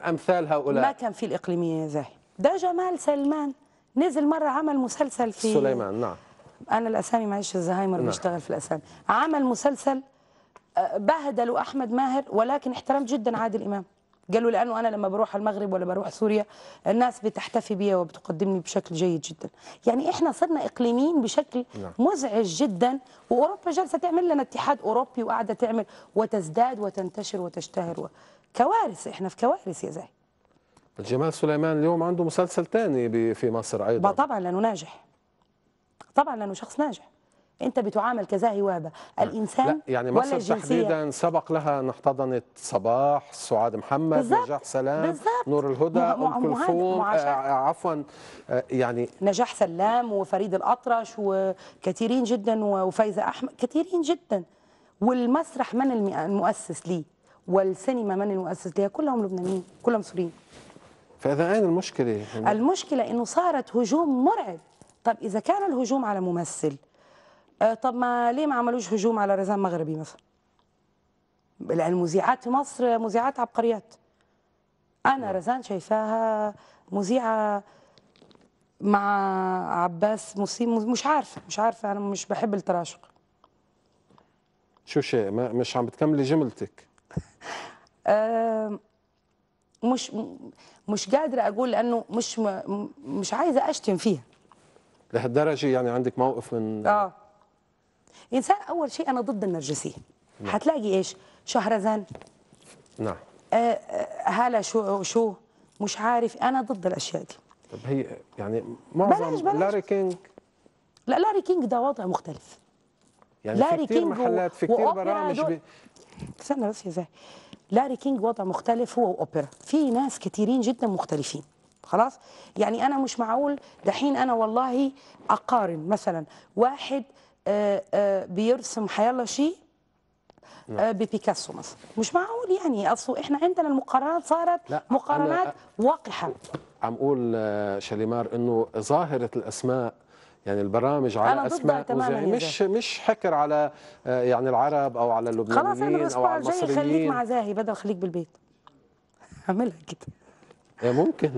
أمثال هؤلاء ما كان في الإقليمية زاهي ده جمال سلمان نزل مرة عمل مسلسل في سليمان نعم أنا الأسامي معلش الزهايمر نعم. بيشتغل في الأسامي عمل مسلسل آه، بهدلوا أحمد ماهر ولكن احترمت جدا عادل إمام قالوا لانه انا لما بروح المغرب ولا بروح سوريا الناس بتحتفي بي وبتقدمني بشكل جيد جدا يعني احنا صرنا اقليميين بشكل نعم. مزعج جدا واوروبا جالسه تعمل لنا اتحاد اوروبي وقاعده تعمل وتزداد وتنتشر وتشتهر و... كوارث احنا في كوارث يا زاهي الجمال سليمان اليوم عنده مسلسل ثاني في مصر ايضا طبعا لانه ناجح طبعا لانه شخص ناجح انت بتعامل كزاهي وهبه نعم. الانسان لا يعني مصر تحديدا سبق لها ان احتضنت صباح سعاد محمد بالزبط. نجاح سلام بالزبط. نور الهدى ام كلثوم آه، آه، عفوا آه، يعني نجاح سلام وفريد الاطرش وكثيرين جدا وفايزه احمد كثيرين جدا والمسرح من المؤسس ليه والسينما من المؤسس ليها كلهم لبنانيين كلهم سوريين فاذا اين المشكله المشكله انه صارت هجوم مرعب طب اذا كان الهجوم على ممثل آه، طب ما ليه ما عملوش هجوم على رزان مغربي مثلا لان المذيعات في مصر مذيعات عبقريات انا نعم. رزان شايفاها مذيعه مع عباس مصيم مش عارفه مش عارفه انا مش بحب التراشق شو شيء مش عم بتكملي جملتك مش مش قادره اقول لانه مش مش عايزه اشتم فيها لهالدرجه يعني عندك موقف من اه انسان اول شيء انا ضد النرجسيه نعم. هتلاقي ايش شهرزان نعم آه هلا آه، شو شو مش عارف انا ضد الاشياء دي طب هي يعني معظم بلاش بلاش. لاري كينج لا لاري كينج ده وضع مختلف يعني لاري في كتير كينج محلات في كتير برامج استنى بس يا زاهي لاري كينج وضع مختلف هو واوبرا في ناس كتيرين جدا مختلفين خلاص يعني انا مش معقول دحين انا والله اقارن مثلا واحد آه، آه، بيرسم حيالله شيء آه، نعم. ببيكاسو مثلا مش معقول يعني اصل احنا عندنا المقارنات صارت لا مقارنات وقحه عم اقول شاليمار انه ظاهره الاسماء يعني البرامج على اسماء مش مش حكر على يعني العرب او على اللبنانيين خلاص انا الاسبوع الجاي خليك مع زاهي بدل خليك بالبيت اعملها كده إيه، ممكن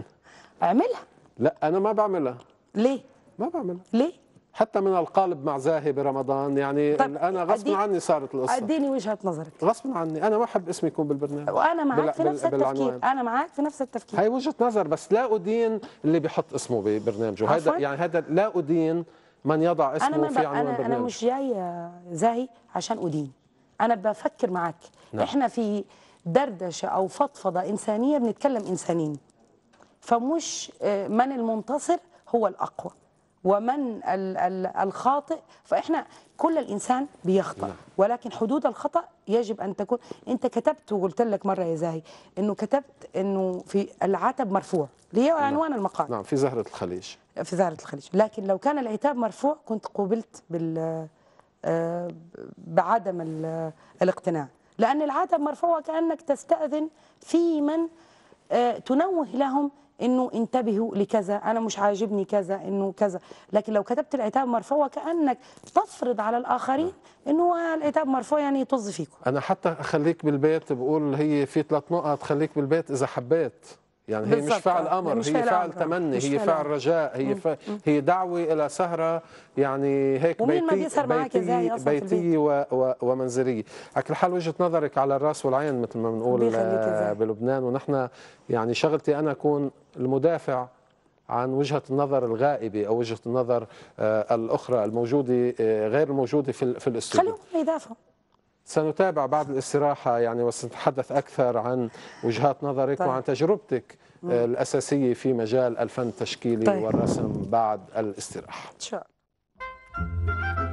اعملها لا انا ما بعملها ليه ما بعملها ليه حتى من القالب مع زاهي برمضان يعني طيب، انا غصب عني صارت القصه اديني وجهه نظرك غصب عني انا ما احب اسمي يكون بالبرنامج وانا معك بال... في نفس بال... التفكير انا معك في نفس التفكير هي وجهه نظر بس لا ادين اللي بيحط اسمه ببرنامجه هذا يعني هذا لا ادين من يضع اسمه أنا في عنوان أنا انا مش جاي زاهي عشان ادين انا بفكر معك نعم. احنا في دردشه او فضفضه انسانيه بنتكلم انسانين فمش آه، من المنتصر هو الاقوى ومن الخاطئ فاحنا كل الانسان بيخطا نعم. ولكن حدود الخطا يجب ان تكون انت كتبت وقلت لك مره يا زاهي انه كتبت انه في العتب مرفوع اللي هي نعم. عنوان المقال نعم في زهره الخليج في زهره الخليج لكن لو كان العتاب مرفوع كنت قبلت بال آه، بعدم الاقتناع لان العتب مرفوع وكانك تستاذن في من آه، تنوه لهم انه انتبهوا لكذا انا مش عاجبني كذا انه كذا لكن لو كتبت العتاب مرفوع وكانك تفرض على الاخرين نعم. انه آه، العتاب مرفوع يعني يطز فيكم انا حتى اخليك بالبيت بقول هي في ثلاث نقط خليك بالبيت اذا حبيت يعني هي مش فعل امر مش هي فعل تمني هي فعل رجاء هي ف... هي دعوه الى سهره يعني هيك بيتي بيتي بيتيه و... و... ومنزليه على كل حال وجهه نظرك على الراس والعين مثل ما بنقول بلبنان ونحن يعني شغلتي انا اكون المدافع عن وجهة النظر الغائبة أو وجهة النظر آه، الأخرى الموجودة آه، غير الموجودة في الاستوديو خلوهم يدافعوا سنتابع بعد الاستراحة يعني وسنتحدث أكثر عن وجهات نظرك طيب. وعن تجربتك مم. الأساسية في مجال الفن التشكيلي طيب. والرسم بعد الاستراحة إن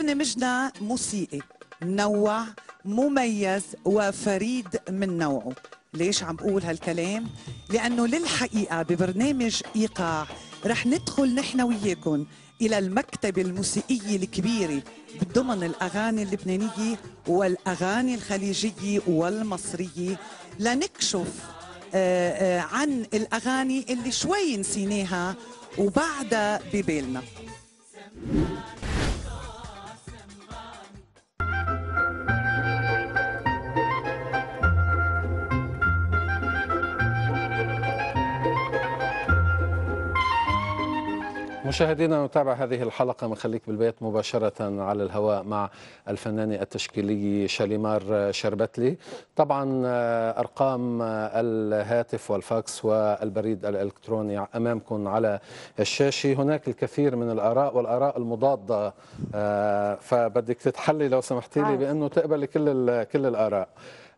برنامجنا موسيقي منوع مميز وفريد من نوعه ليش عم بقول هالكلام؟ لأنه للحقيقة ببرنامج إيقاع رح ندخل نحن وياكم إلى المكتبة الموسيقية الكبيرة بضمن الأغاني اللبنانية والأغاني الخليجية والمصرية لنكشف آه، آه، عن الأغاني اللي شوي نسيناها وبعدها ببالنا مشاهدينا نتابع هذه الحلقة من خليك بالبيت مباشرة على الهواء مع الفنان التشكيلي شاليمار شربتلي طبعا أرقام الهاتف والفاكس والبريد الإلكتروني أمامكم على الشاشة هناك الكثير من الآراء والآراء المضادة آه، فبدك تتحلي لو سمحتي لي نعم. بأنه تقبلي كل كل الآراء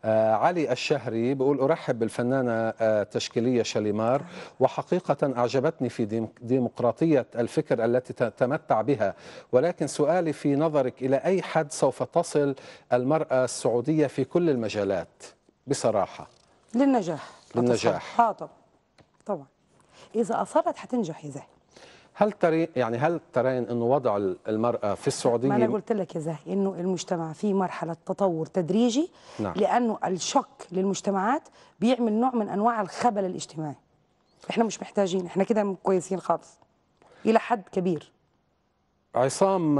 آه، علي الشهري بيقول أرحب بالفنانة التشكيلية آه، شاليمار وحقيقة أعجبتني في ديمقراطية الفكر التي تتمتع بها ولكن سؤالي في نظرك إلى أي حد سوف تصل المرأة السعودية في كل المجالات بصراحة للنجاح للنجاح آه طبعا طبعا إذا أصرت حتنجح يا هل تري يعني هل ترين انه وضع المراه في السعوديه ما انا قلت لك يا زهي انه المجتمع في مرحله تطور تدريجي نعم. لانه الشك للمجتمعات بيعمل نوع من انواع الخبل الاجتماعي احنا مش محتاجين احنا كده كويسين خالص الى حد كبير عصام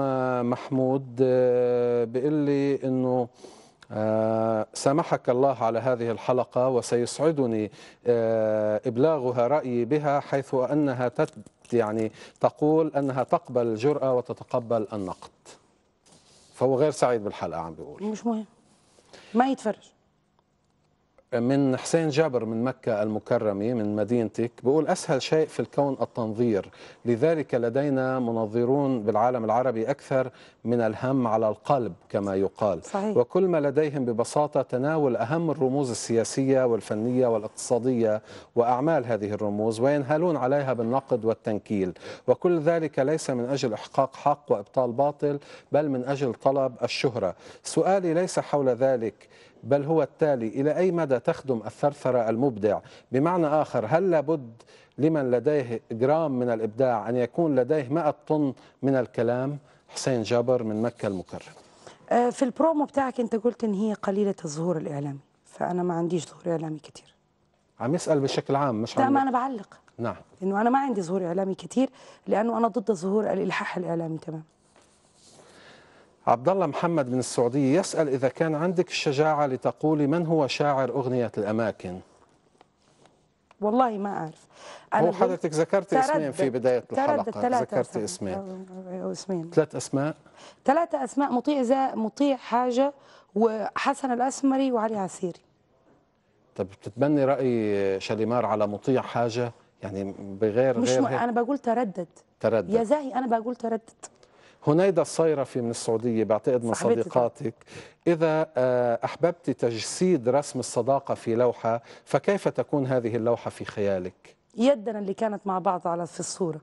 محمود آه، بيقول لي انه آه، سامحك الله على هذه الحلقة وسيسعدني آه، إبلاغها رأيي بها حيث أنها يعني تقول أنها تقبل الجرأة وتتقبل النقد فهو غير سعيد بالحلقة عم بيقول مش مهم ما يتفرج من حسين جابر من مكة المكرمة من مدينتك بقول أسهل شيء في الكون التنظير لذلك لدينا منظرون بالعالم العربي أكثر من الهم على القلب كما يقال صحيح. وكل ما لديهم ببساطة تناول أهم الرموز السياسية والفنية والاقتصادية وأعمال هذه الرموز وينهلون عليها بالنقد والتنكيل وكل ذلك ليس من أجل إحقاق حق وإبطال باطل بل من أجل طلب الشهرة سؤالي ليس حول ذلك بل هو التالي إلى أي مدى تخدم الثرثرة المبدع بمعنى آخر هل لابد لمن لديه جرام من الإبداع أن يكون لديه 100 طن من الكلام حسين جابر من مكة المكرمة آه، في البرومو بتاعك أنت قلت أن هي قليلة الظهور الإعلامي فأنا ما عنديش ظهور إعلامي كتير عم يسأل بشكل عام مش لا عم... ما أنا بعلق نعم لأنه أنا ما عندي ظهور إعلامي كتير لأنه أنا ضد الظهور الإلحاح الإعلامي تمام عبد الله محمد من السعودية يسأل إذا كان عندك الشجاعة لتقولي من هو شاعر أغنية الأماكن والله ما أعرف أنا هو حضرتك ذكرتي اسمين في بداية الحلقة ذكرتي اسمين اسمين ثلاث أسماء ثلاثة أسماء مطيع زا مطيع حاجة وحسن الأسمري وعلي عسيري طب بتتبني رأي شاليمار على مطيع حاجة يعني بغير مش غير مش أنا بقول تردد تردد يا زاهي أنا بقول تردد هنيدة الصيرفي من السعودية بعتقد من صديقاتك إذا آه، أحببت تجسيد رسم الصداقة في لوحة فكيف تكون هذه اللوحة في خيالك؟ يدنا اللي كانت مع بعض على في الصورة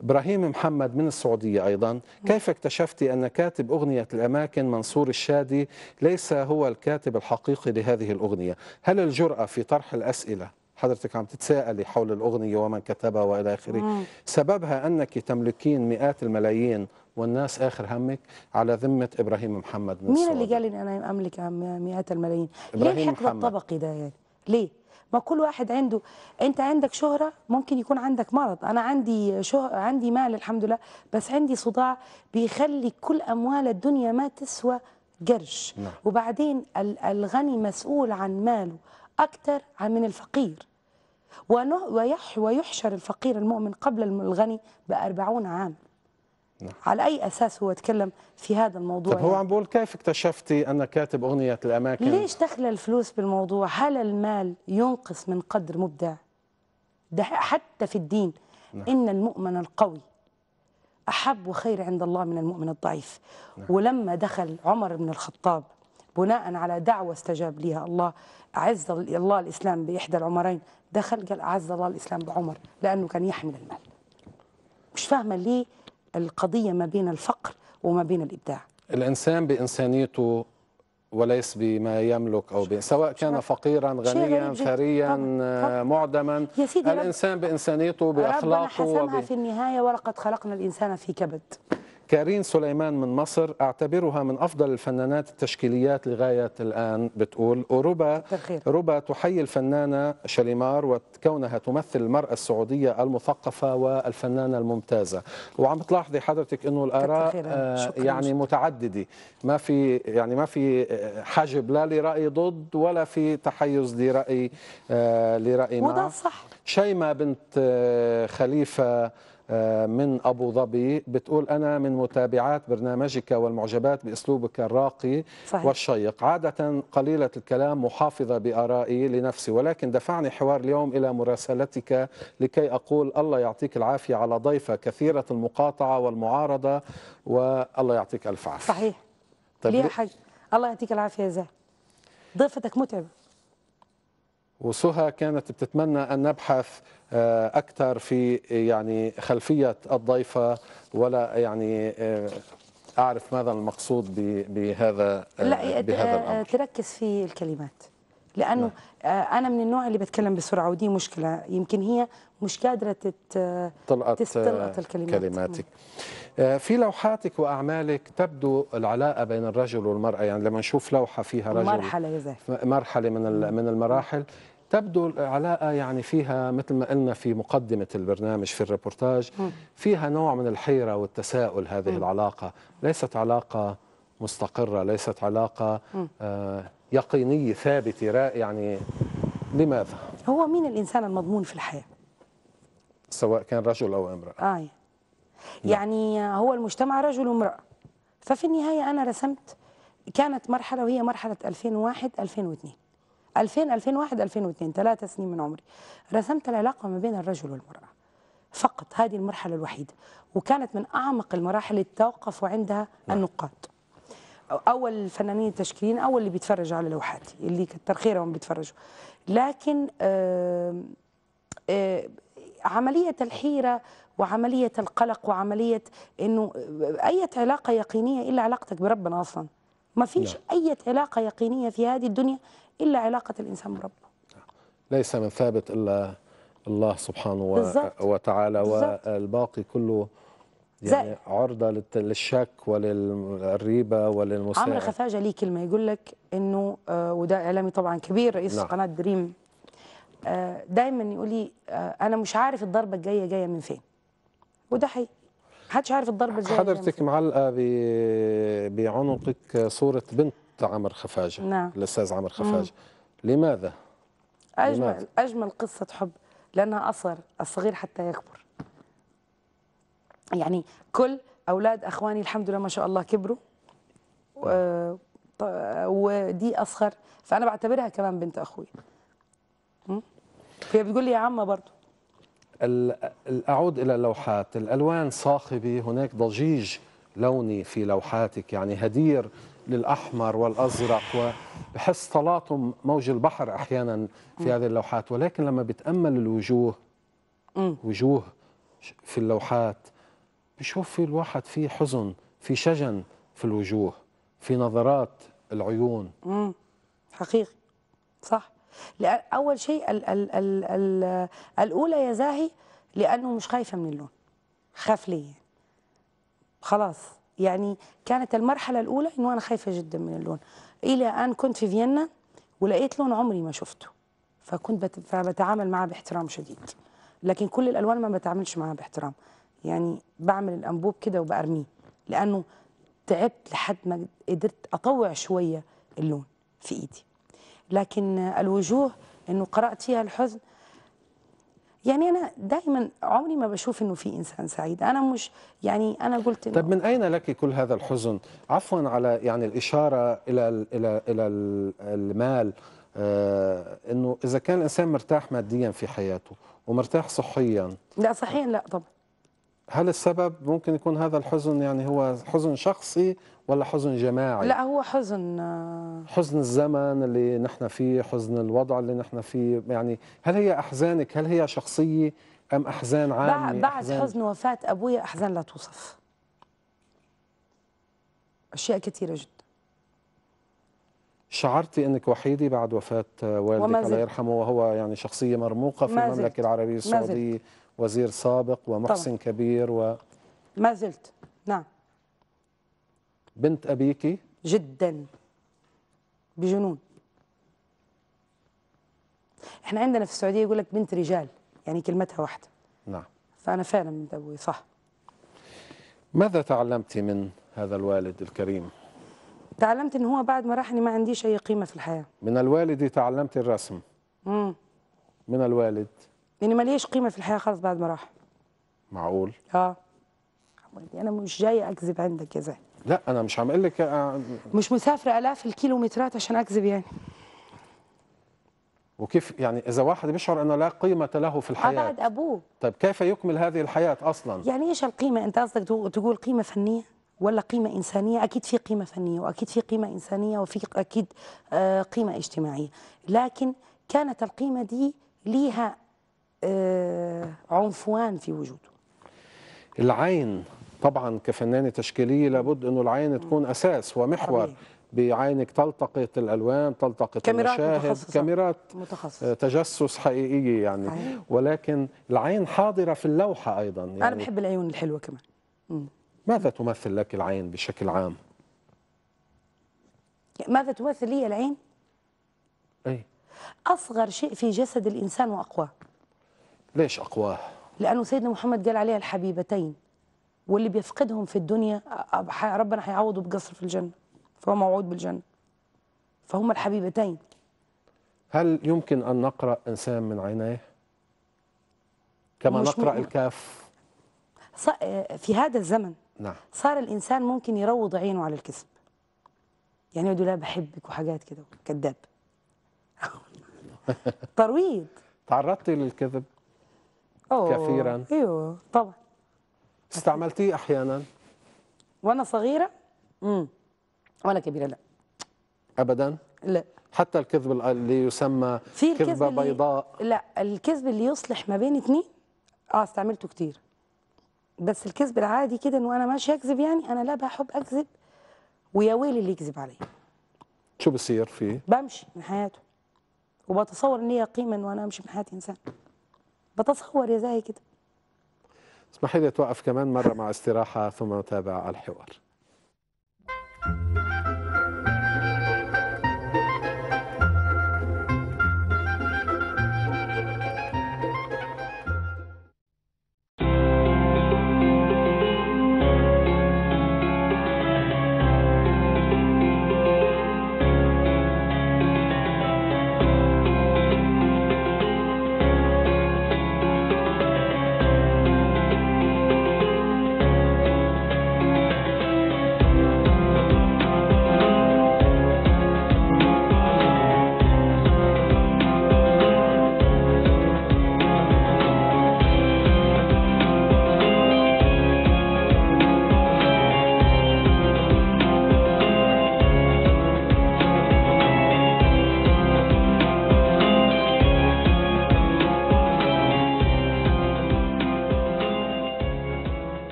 إبراهيم محمد من السعودية أيضا كيف اكتشفت أن كاتب أغنية الأماكن منصور الشادي ليس هو الكاتب الحقيقي لهذه الأغنية هل الجرأة في طرح الأسئلة حضرتك عم تتساءلي حول الأغنية ومن كتبها وإلى آخره سببها أنك تملكين مئات الملايين والناس آخر همك على ذمة إبراهيم محمد من مين اللي قال إن أنا أملك مئات الملايين ليه الحقد الطبقي ده يعني ليه ما كل واحد عنده انت عندك شهره ممكن يكون عندك مرض انا عندي شهر عندي مال الحمد لله بس عندي صداع بيخلي كل اموال الدنيا ما تسوى قرش نعم. وبعدين الغني مسؤول عن ماله أكثر من الفقير ويحشر الفقير المؤمن قبل الغني بأربعون عام نعم. على أي أساس هو تكلم في هذا الموضوع طب هو عم بقول كيف اكتشفتي أن كاتب أغنية الأماكن ليش دخل الفلوس بالموضوع هل المال ينقص من قدر مبدع ده حتى في الدين نعم. إن المؤمن القوي أحب وخير عند الله من المؤمن الضعيف نعم. ولما دخل عمر بن الخطاب بناء على دعوة استجاب لها الله أعز الله الإسلام بإحدى العمرين دخل قال أعز الله الإسلام بعمر لأنه كان يحمل المال مش فاهمة ليه القضية ما بين الفقر وما بين الإبداع الإنسان بإنسانيته وليس بما يملك او بي... سواء كان فقيرا غنيا ثريا آه، معدما يا سيدي الانسان بانسانيته باخلاقه ربنا حسمها وب... في النهايه ولقد خلقنا الانسان في كبد كارين سليمان من مصر أعتبرها من أفضل الفنانات التشكيليات لغاية الآن بتقول وربا ربا تحيي الفنانة شليمار وكونها تمثل المرأة السعودية المثقفة والفنانة الممتازة وعم تلاحظي حضرتك أنه الآراء آه، يعني متعددة ما في يعني ما في آه، حجب لا لرأي ضد ولا في تحيز لرأي آه، لرأي ما وده صح شيماء بنت خليفة آه، من أبو ظبي بتقول أنا من متابعات برنامجك والمعجبات بأسلوبك الراقي صحيح. والشيق عادة قليلة الكلام محافظة بآرائي لنفسي ولكن دفعني حوار اليوم إلى مراسلتك لكي أقول الله يعطيك العافية على ضيفة كثيرة المقاطعة والمعارضة والله يعطيك ألف عافية صحيح طيب ليه حاج الله يعطيك العافية يا زاهر ضيفتك متعبة وسهى كانت بتتمنى أن نبحث آه، أكثر في يعني خلفية الضيفة ولا يعني آه، أعرف ماذا المقصود بهذا آه، لا بهذا الأمر. تركز في الكلمات لأنه لا. نعم. أنا من النوع اللي بتكلم بسرعة ودي مشكلة يمكن هي مش قادرة تت... الكلمات كلماتك في لوحاتك وأعمالك تبدو العلاقة بين الرجل والمرأة يعني لما نشوف لوحة فيها رجل مرحلة يا مرحلة من من المراحل تبدو العلاقة يعني فيها مثل ما قلنا في مقدمة البرنامج في الريبورتاج فيها نوع من الحيرة والتساؤل هذه العلاقة ليست علاقة مستقرة ليست علاقة آه، يقينية ثابتة يعني لماذا؟ هو مين الإنسان المضمون في الحياة؟ سواء كان رجل أو امرأة آه. نعم. يعني هو المجتمع رجل وامرأة ففي النهاية أنا رسمت كانت مرحلة وهي مرحلة 2001 2002 2000 2001 2002 ثلاث سنين من عمري رسمت العلاقة ما بين الرجل والمرأة فقط هذه المرحلة الوحيدة وكانت من أعمق المراحل اللي توقفوا عندها نعم. النقاد أول الفنانين التشكيليين أول اللي بيتفرجوا على لوحاتي اللي كتر خيرهم بيتفرجوا لكن آآ آآ عملية الحيرة وعملية القلق وعملية أنه أي علاقة يقينية إلا علاقتك بربنا أصلا ما فيش نعم. أي علاقة يقينية في هذه الدنيا إلا علاقة الإنسان بربه ليس من ثابت إلا الله سبحانه بالزبط. وتعالى بالزبط. والباقي كله يعني زي. عرضة للشك وللريبة وللمساءلة عمرو خفاجة ليه كلمة يقول لك إنه آه، وده إعلامي طبعا كبير رئيس نعم. قناة دريم آه، دايما يقول لي آه، أنا مش عارف الضربة الجاية جاية من فين وده حقيقي محدش عارف الضربة الجاية حضرتك معلقة بعنقك صورة بنت عمر خفاجه نعم الاستاذ عمر خفاجه مم. لماذا اجمل لماذا؟ اجمل قصه حب لانها اثر الصغير حتى يكبر يعني كل اولاد اخواني الحمد لله ما شاء الله كبروا و... ودي اصغر فانا بعتبرها كمان بنت اخوي هي بتقول لي يا عمه برضه اعود الى اللوحات الالوان صاخبه هناك ضجيج لوني في لوحاتك يعني هدير للأحمر والأزرق وبحس تلاطم موج البحر أحيانا في هذه اللوحات ولكن لما بتأمل الوجوه وجوه في اللوحات بشوف في الواحد في حزن في شجن في الوجوه في نظرات العيون امم حقيقي صح أول شيء الـ الـ الـ الـ الأولى يا زاهي لأنه مش خايفة من اللون خاف ليه خلاص يعني كانت المرحله الاولى انه انا خايفه جدا من اللون الى ان كنت في فيينا ولقيت لون عمري ما شفته فكنت بت... فبتعامل معه باحترام شديد لكن كل الالوان ما بتعاملش معها باحترام يعني بعمل الانبوب كده وبأرميه لانه تعبت لحد ما قدرت اطوع شويه اللون في ايدي لكن الوجوه انه قرات فيها الحزن يعني انا دايما عمري ما بشوف انه في انسان سعيد انا مش يعني انا قلت إنه طب من اين لك كل هذا الحزن عفوا على يعني الاشاره الى الى الى المال آه انه اذا كان الانسان مرتاح ماديا في حياته ومرتاح صحيا لا صحيا لا طبعا هل السبب ممكن يكون هذا الحزن يعني هو حزن شخصي ولا حزن جماعي؟ لا هو حزن آه. حزن الزمن اللي نحن فيه، حزن الوضع اللي نحن فيه، يعني هل هي أحزانك هل هي شخصية أم أحزان عامة؟ بعد أحزان حزن وفاة أبويا أحزان لا توصف. أشياء كثيرة جدا. شعرتي انك وحيده بعد وفاه آه، والدك الله يرحمه وهو يعني شخصيه مرموقه في المملكه العربيه السعوديه وزير سابق ومحسن طبعا. كبير و ما زلت نعم بنت أبيكي جدا بجنون احنا عندنا في السعودية يقول لك بنت رجال يعني كلمتها واحدة نعم فأنا فعلا بنت أبوي صح ماذا تعلمت من هذا الوالد الكريم؟ تعلمت ان هو بعد ما راح ما عنديش اي قيمه في الحياه من الوالد تعلمت الرسم امم من الوالد يعني ليش قيمه في الحياه خالص بعد ما راح معقول اه انا مش جايه اكذب عندك يا زين لا انا مش اقول لك أ... آه، مش مسافره الاف الكيلومترات عشان اكذب يعني وكيف يعني اذا واحد بيشعر انه لا قيمه له في الحياه بعد ابوه طيب كيف يكمل هذه الحياه اصلا يعني ايش القيمه انت قصدك تقول قيمه فنيه ولا قيمه انسانيه اكيد في قيمه فنيه واكيد في قيمه انسانيه وفي اكيد آه، قيمه اجتماعيه لكن كانت القيمه دي ليها آه، عنفوان في وجوده العين طبعا كفنانة تشكيلية لابد انه العين تكون اساس ومحور بعينك تلتقط الالوان تلتقط كاميرات المشاهد متخصصة. كاميرات متخصصة. آه، تجسس حقيقيه يعني عين. ولكن العين حاضره في اللوحه ايضا يعني انا بحب العيون الحلوه كمان م. ماذا تمثل لك العين بشكل عام ماذا تمثل لي العين اي اصغر شيء في جسد الانسان واقواه ليش أقواه؟ لأنه سيدنا محمد قال عليها الحبيبتين واللي بيفقدهم في الدنيا ربنا هيعوضه بقصر في الجنة فهو موعود بالجنة فهما الحبيبتين هل يمكن أن نقرأ إنسان من عينيه؟ كما نقرأ الكاف آه، في هذا الزمن نعم. صار الإنسان ممكن يروض عينه على الكذب يعني يقول لا بحبك وحاجات كده كذاب ترويض تعرضتي للكذب أوه. كثيرا ايوه طبعا استعملتيه احيانا وانا صغيره امم وانا كبيره لا ابدا لا حتى الكذب اللي يسمى في كذبه بيضاء لا الكذب اللي يصلح ما بين اثنين اه استعملته كتير بس الكذب العادي كده ان وانا ماشيه اكذب يعني انا لا بحب اكذب ويا ويلي اللي يكذب علي شو بصير فيه؟ بمشي من حياته وبتصور ان هي قيمه وانا انا امشي من حياه انسان بتصور يا زاهي كده اسمحي لي اتوقف كمان مره مع استراحه ثم نتابع الحوار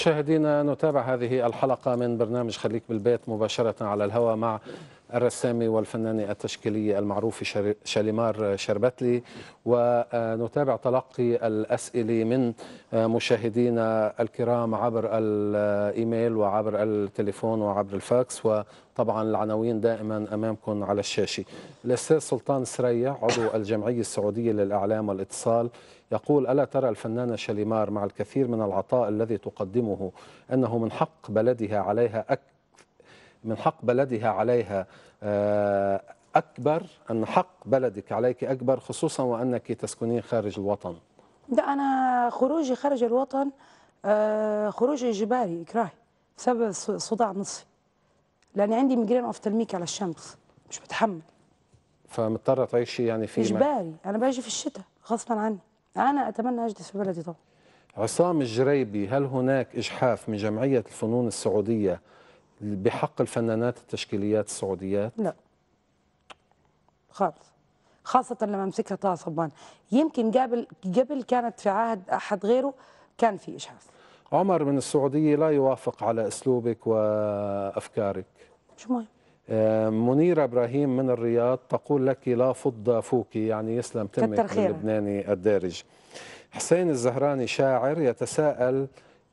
مشاهدينا نتابع هذه الحلقة من برنامج خليك بالبيت مباشرة على الهواء مع الرسامي والفنان التشكيلي المعروف شاليمار شربتلي ونتابع تلقي الأسئلة من مشاهدينا الكرام عبر الإيميل وعبر التليفون وعبر الفاكس وطبعا العناوين دائما أمامكم على الشاشة الأستاذ سلطان سريع عضو الجمعية السعودية للإعلام والاتصال يقول ألا ترى الفنانة شاليمار مع الكثير من العطاء الذي تقدمه أنه من حق بلدها عليها أك من حق بلدها عليها آه، أكبر أن حق بلدك عليك أكبر خصوصا وأنك تسكنين خارج الوطن لا أنا خروجي خارج الوطن آه، خروجي إجباري إكراهي بسبب صداع نصفي لأن عندي أوف أوفتالميك على الشمس مش بتحمل فمضطرة تعيشي يعني في إجباري أنا باجي في الشتاء غصبا عني انا اتمنى اجلس في بلدي طبعا عصام الجريبي هل هناك اجحاف من جمعيه الفنون السعوديه بحق الفنانات التشكيليات السعوديات لا خالص خاصة لما مسكها طه صبان يمكن قبل قبل كانت في عهد أحد غيره كان في إجحاف عمر من السعودية لا يوافق على أسلوبك وأفكارك مش مهم آه، منيرة إبراهيم من الرياض تقول لك لا فضة فوكي يعني يسلم تمك من اللبناني الدارج حسين الزهراني شاعر يتساءل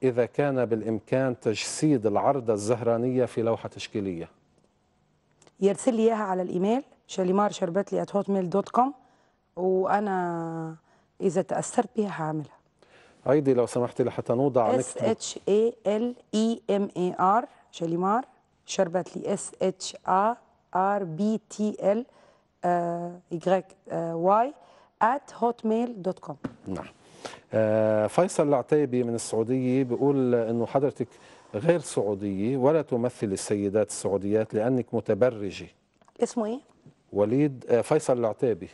إذا كان بالإمكان تجسيد العرضة الزهرانية في لوحة تشكيلية يرسل لي إياها على الإيميل شاليمار شربتلي at كوم وأنا إذا تأثرت بها هعملها عيدي لو سمحتي لحتى نوضع S H A L E M A R شاليمار شربت لي اس اتش ا ار بي تي ال واي ات هوت ميل دوت كوم نعم آه فيصل العتيبي من السعوديه بيقول انه حضرتك غير سعوديه ولا تمثل السيدات السعوديات لانك متبرجه اسمه ايه؟ وليد آه فيصل العتيبي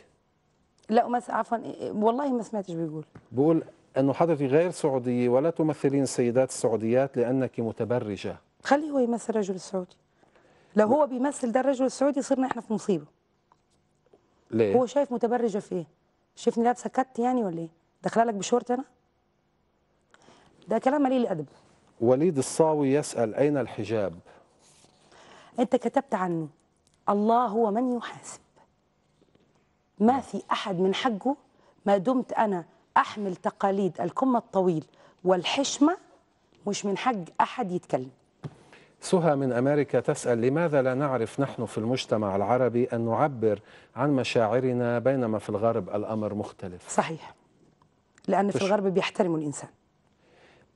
لا مس عفوا والله ما سمعتش بيقول بقول انه حضرتك غير سعوديه ولا تمثلين السيدات السعوديات لانك متبرجه خليه هو يمثل الرجل السعودي لو هو بيمثل ده الرجل السعودي صرنا احنا في مصيبه ليه هو شايف متبرجه في ايه شايفني لابسه كت يعني ولا ايه داخله لك بشورت انا ده كلام قليل الادب وليد الصاوي يسال اين الحجاب انت كتبت عنه الله هو من يحاسب ما في احد من حقه ما دمت انا احمل تقاليد الكم الطويل والحشمه مش من حق احد يتكلم سهى من أمريكا تسأل لماذا لا نعرف نحن في المجتمع العربي أن نعبر عن مشاعرنا بينما في الغرب الأمر مختلف صحيح لأن في الغرب بيحترموا الإنسان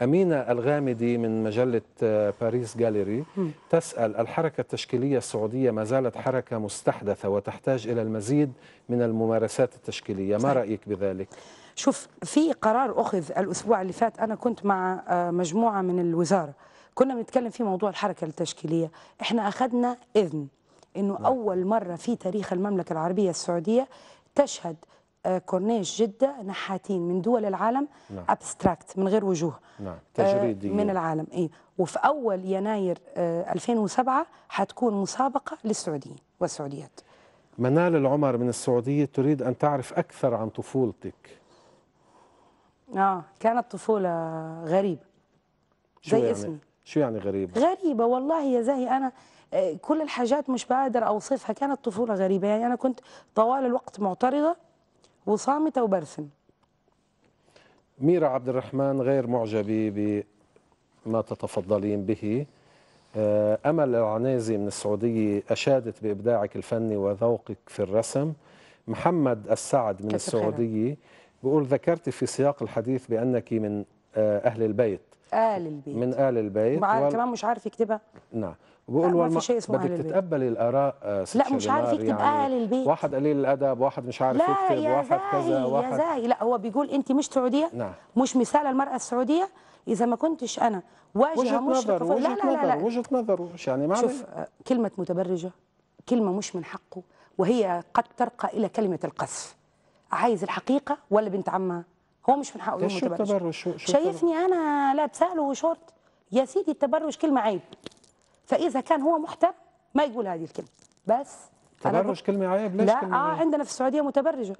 أمينة الغامدي من مجلة آه، باريس جاليري تسأل الحركة التشكيلية السعودية ما زالت حركة مستحدثة وتحتاج إلى المزيد من الممارسات التشكيلية ما رأيك بذلك؟ شوف في قرار أخذ الأسبوع اللي فات أنا كنت مع آه، مجموعة من الوزارة كنا بنتكلم في موضوع الحركه التشكيليه احنا اخذنا اذن انه لا. نعم. اول مره في تاريخ المملكه العربيه السعوديه تشهد آه، كورنيش جدة نحاتين من دول العالم نعم. ابستراكت من غير وجوه نعم. آه، تجريدي من العالم اي وفي اول يناير 2007 آه، حتكون مسابقه للسعوديين والسعوديات منال العمر من السعوديه تريد ان تعرف اكثر عن طفولتك اه كانت طفوله غريبه زي يعني؟ اسمي شو يعني غريبة؟ غريبة والله يا زاهي أنا آه، كل الحاجات مش بقدر أوصفها كانت طفولة غريبة يعني أنا كنت طوال الوقت معترضة وصامتة وبرسم ميرا عبد الرحمن غير معجبة بما تتفضلين به آه، أمل العنازي من السعودية أشادت بإبداعك الفني وذوقك في الرسم محمد السعد من السعودية بيقول ذكرت في سياق الحديث بأنك من آه، أهل البيت آل البيت من آل البيت وكمان وال... كمان مش عارف يكتبها نعم بقول والم... بدك تتقبل الاراء آه، لا مش عارف يكتب يعني اهل البيت واحد قليل الادب واحد مش عارف يكتب واحد زاي كذا واحد يا زاي لا هو بيقول انت مش سعوديه نعم. مش مثال المراه السعوديه اذا ما كنتش انا واجهه مشرقه لا لا لا, لا. وجهه نظر مش يعني معنى شوف آه، كلمه متبرجه كلمه مش من حقه وهي قد ترقى الى كلمه القذف عايز الحقيقه ولا بنت عمها هو مش من حقه يقول متبرج تبرج شايفني انا لابسه له شورت يا سيدي التبرج كلمه عيب فاذا كان هو محتب ما يقول هذه الكلمه بس تبرج كلمه عيب ليش لا كلمة اه عيب. عندنا في السعوديه متبرجه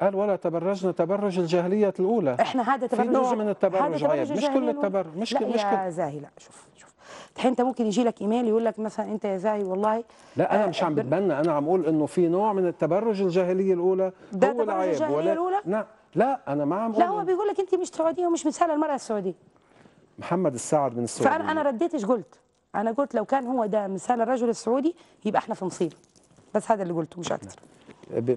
قال ولا تبرجنا تبرج الجاهلية الأولى احنا هذا تبرج في نوع من التبرج عيب مش كل التبرج مش لا كل مش يا زاهي لا شوف شوف الحين انت ممكن يجي لك ايميل يقول لك مثلا انت يا زاهي والله لا انا آه مش عم بتبنى انا عم اقول انه في نوع من التبرج الجاهليه الاولى ده هو العيب ولا الأولى؟ نعم لا انا ما عم لا هو بيقول لك انت مش سعوديه ومش مثال المراه السعوديه محمد السعد من السعوديه فانا انا ايش قلت انا قلت لو كان هو ده مثال الرجل السعودي يبقى احنا في مصيبه بس هذا اللي قلته مش نعم. اكثر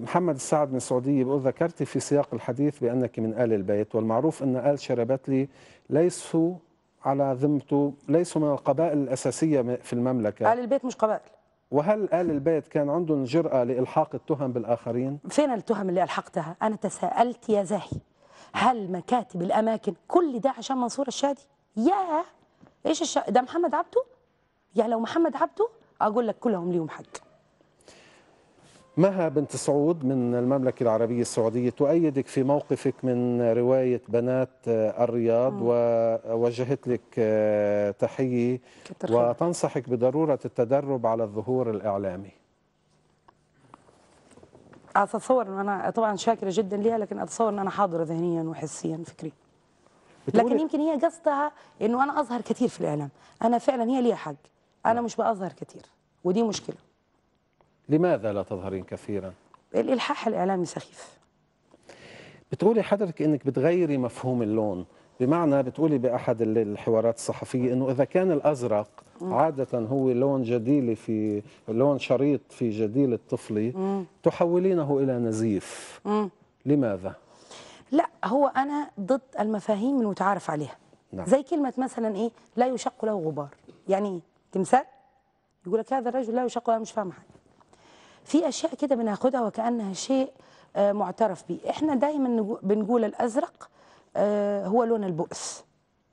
محمد السعد من السعوديه بيقول ذكرتي في سياق الحديث بانك من ال البيت والمعروف ان ال شربتلي ليسوا على ذمته ليسوا من القبائل الاساسيه في المملكه ال البيت مش قبائل وهل آل البيت كان عندهم جرأة لإلحاق التهم بالآخرين؟ فين التهم اللي ألحقتها؟ أنا تساءلت يا زاهي هل مكاتب الأماكن كل ده عشان منصور الشادي؟ ياه إيش الش... ده محمد عبده؟ يا لو محمد عبده أقول لك كلهم ليهم حق مها بنت سعود من المملكة العربية السعودية تؤيدك في موقفك من رواية بنات آه، الرياض آه. ووجهت لك آه، تحية وتنصحك بضرورة التدرب على الظهور الإعلامي أتصور أن أنا طبعا شاكرة جدا لها لكن أتصور أن أنا حاضرة ذهنيا وحسيا فكريا لكن يمكن هي قصدها أنه أنا أظهر كثير في الإعلام أنا فعلا هي لي حق أنا نعم. مش بأظهر كثير ودي مشكلة لماذا لا تظهرين كثيرا؟ الإلحاح الإعلامي سخيف بتقولي حضرتك أنك بتغيري مفهوم اللون بمعنى بتقولي بأحد الحوارات الصحفية أنه إذا كان الأزرق مم. عادة هو لون جديلي في لون شريط في جديل الطفل تحولينه إلى نزيف مم. لماذا؟ لا هو أنا ضد المفاهيم المتعارف عليها نعم. زي كلمة مثلا إيه لا يشق له غبار يعني إيه؟ تمثال يقول لك هذا الرجل لا يشق له مش فاهم حاجة في اشياء كده بناخدها وكانها شيء آه، معترف به احنا دايما بنقول الازرق آه، هو لون البؤس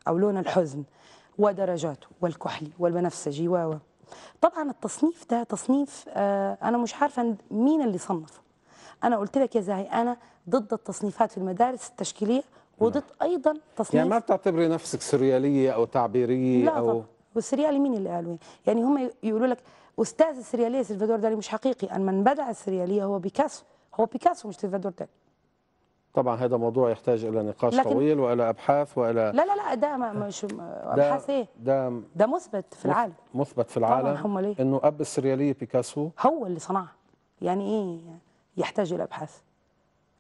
او لون الحزن ودرجاته والكحلي والبنفسجي و طبعا التصنيف ده تصنيف آه، انا مش عارفه مين اللي صنفه انا قلت لك يا زاهي انا ضد التصنيفات في المدارس التشكيليه نعم. وضد ايضا تصنيف يعني ما بتعتبري نفسك سرياليه او تعبيريه لا او طبعا والسريالي مين اللي قالوا يعني هم يقولوا لك أستاذ السريالية سلفادور دالي مش حقيقي أن من بدأ السريالية هو بيكاسو هو بيكاسو مش سلفادور دالي طبعا هذا موضوع يحتاج الى نقاش طويل والى ابحاث والى لا لا لا ده مش ابحاث ايه ده ده مثبت في العالم مثبت في العالم ليه؟ انه اب السرياليه بيكاسو هو اللي صنعها يعني ايه يحتاج الى ابحاث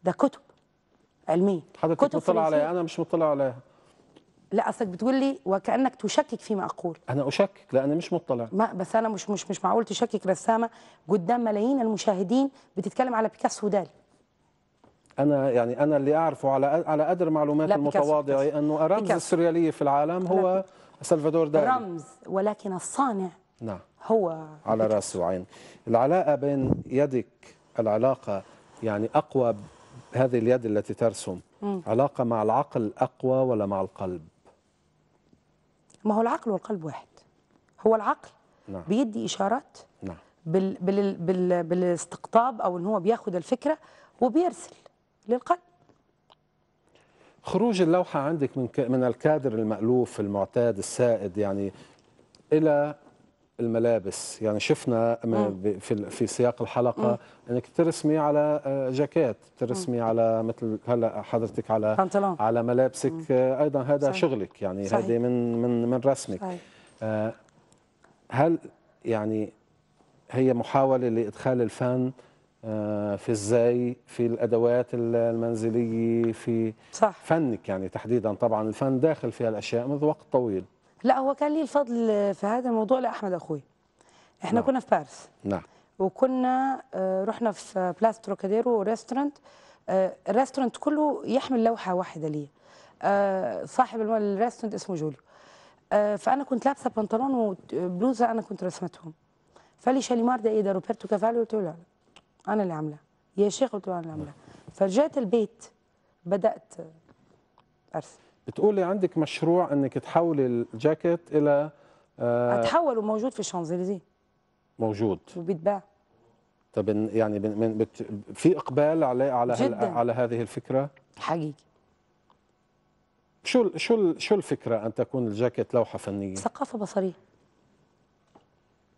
ده كتب علميه حضرتك مطلع عليها انا مش مطلع عليها لا اصلك بتقول لي وكانك تشكك فيما اقول انا اشكك لا انا مش مطلع ما بس انا مش مش مش معقول تشكك رسامه قدام ملايين المشاهدين بتتكلم على بيكاسو دالي انا يعني انا اللي اعرفه على على قدر معلومات المتواضعه انه رمز السرياليه في العالم هو سلفادور دالي رمز ولكن الصانع نعم هو على راس وعين العلاقه بين يدك العلاقه يعني اقوى هذه اليد التي ترسم م. علاقه مع العقل اقوى ولا مع القلب ما هو العقل والقلب واحد هو العقل نعم. بيدي إشارات نعم. بال بال بال بالاستقطاب أو أن هو بياخد الفكرة وبيرسل للقلب خروج اللوحة عندك من, من الكادر المألوف المعتاد السائد يعني إلى الملابس يعني شفنا في في سياق الحلقه مم. انك ترسمي على آه، جاكيت ترسمي مم. على مثل هلا حضرتك على بنطلون. على ملابسك مم. آه، ايضا هذا صحيح. شغلك يعني هذه من من من رسمك صحيح. آه هل يعني هي محاوله لادخال الفن آه، في الزي في الادوات المنزليه في صح. فنك يعني تحديدا طبعا الفن داخل في هالاشياء منذ وقت طويل لا هو كان لي الفضل في هذا الموضوع لاحمد اخوي احنا نعم. كنا في باريس نعم وكنا آه، رحنا في بلاس تروكاديرو ريستورانت الريستورانت كله يحمل لوحه واحده ليا آه، صاحب الريستورانت اسمه جوليو آه، فانا كنت لابسه بنطلون وبلوزه انا كنت رسمتهم فلي شاليمار ده ايه ده روبرتو كافالو قلت له لا انا اللي عاملاه يا شيخ قلت له انا اللي عاملاه فرجعت البيت بدات ارسم بتقولي عندك مشروع انك تحولي الجاكيت الى آه، اتحول وموجود في الشانزليزيه موجود وبيتباع طب يعني بت في اقبال على على على هذه الفكره حقيقي شو شو شو الفكره ان تكون الجاكيت لوحه فنيه ثقافه بصريه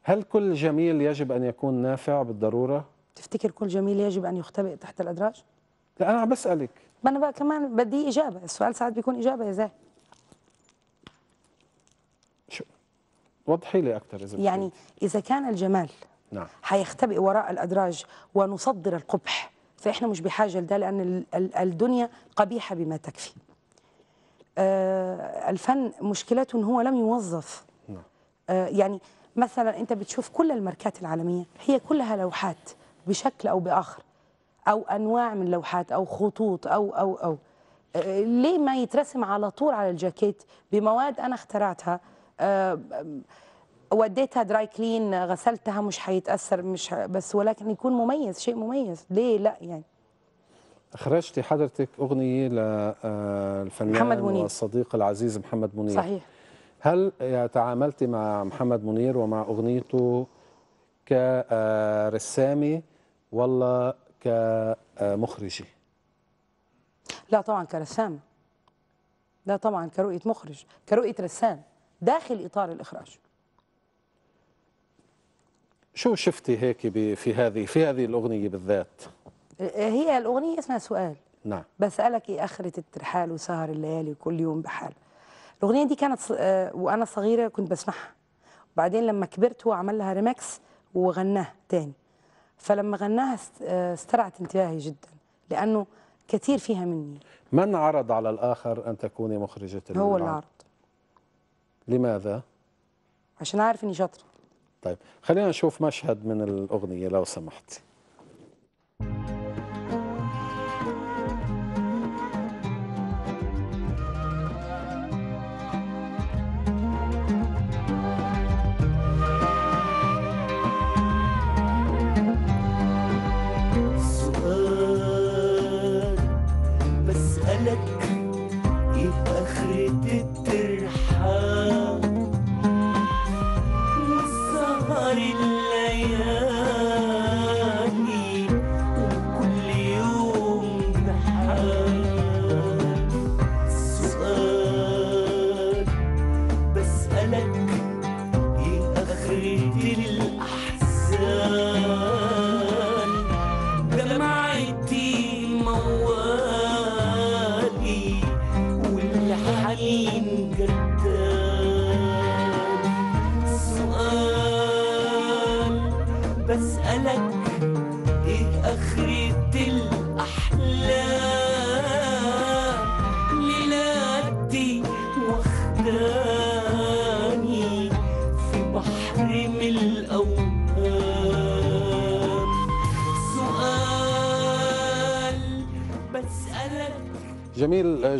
هل كل جميل يجب ان يكون نافع بالضروره تفتكر كل جميل يجب ان يختبئ تحت الادراج لا انا عم بسالك ما انا بقى كمان بدي اجابه السؤال ساعات بيكون اجابه يا زاهد شو وضحي لي اكثر اذا يعني اذا كان الجمال نعم حيختبئ وراء الادراج ونصدر القبح فاحنا مش بحاجه لده لان الدنيا قبيحه بما تكفي آه الفن مشكلته ان هو لم يوظف نعم. آه يعني مثلا انت بتشوف كل الماركات العالميه هي كلها لوحات بشكل او باخر او انواع من لوحات او خطوط او او او ليه ما يترسم على طول على الجاكيت بمواد انا اخترعتها وديتها دراي كلين غسلتها مش حيتاثر مش بس ولكن يكون مميز شيء مميز ليه لا يعني اخرجتي حضرتك اغنيه للفنان والصديق العزيز محمد منير صحيح هل تعاملتي مع محمد منير ومع اغنيته كرسامه ولا كمخرجة لا طبعا كرسام لا طبعا كرؤية مخرج كرؤية رسام داخل إطار الإخراج شو شفتي هيك في هذه في هذه الأغنية بالذات إيه، هي الأغنية اسمها سؤال نعم بسألك إيه آخرة الترحال وسهر الليالي وكل يوم بحال الأغنية دي كانت آه، وأنا صغيرة كنت بسمعها وبعدين لما كبرت هو عمل لها ريمكس وغناها تاني فلما غناها آه، استرعت انتباهي جدا لانه كثير فيها مني من عرض على الاخر ان تكوني مخرجه هو اللي عرض لماذا عشان عارف اني شاطره طيب خلينا نشوف مشهد من الاغنيه لو سمحتي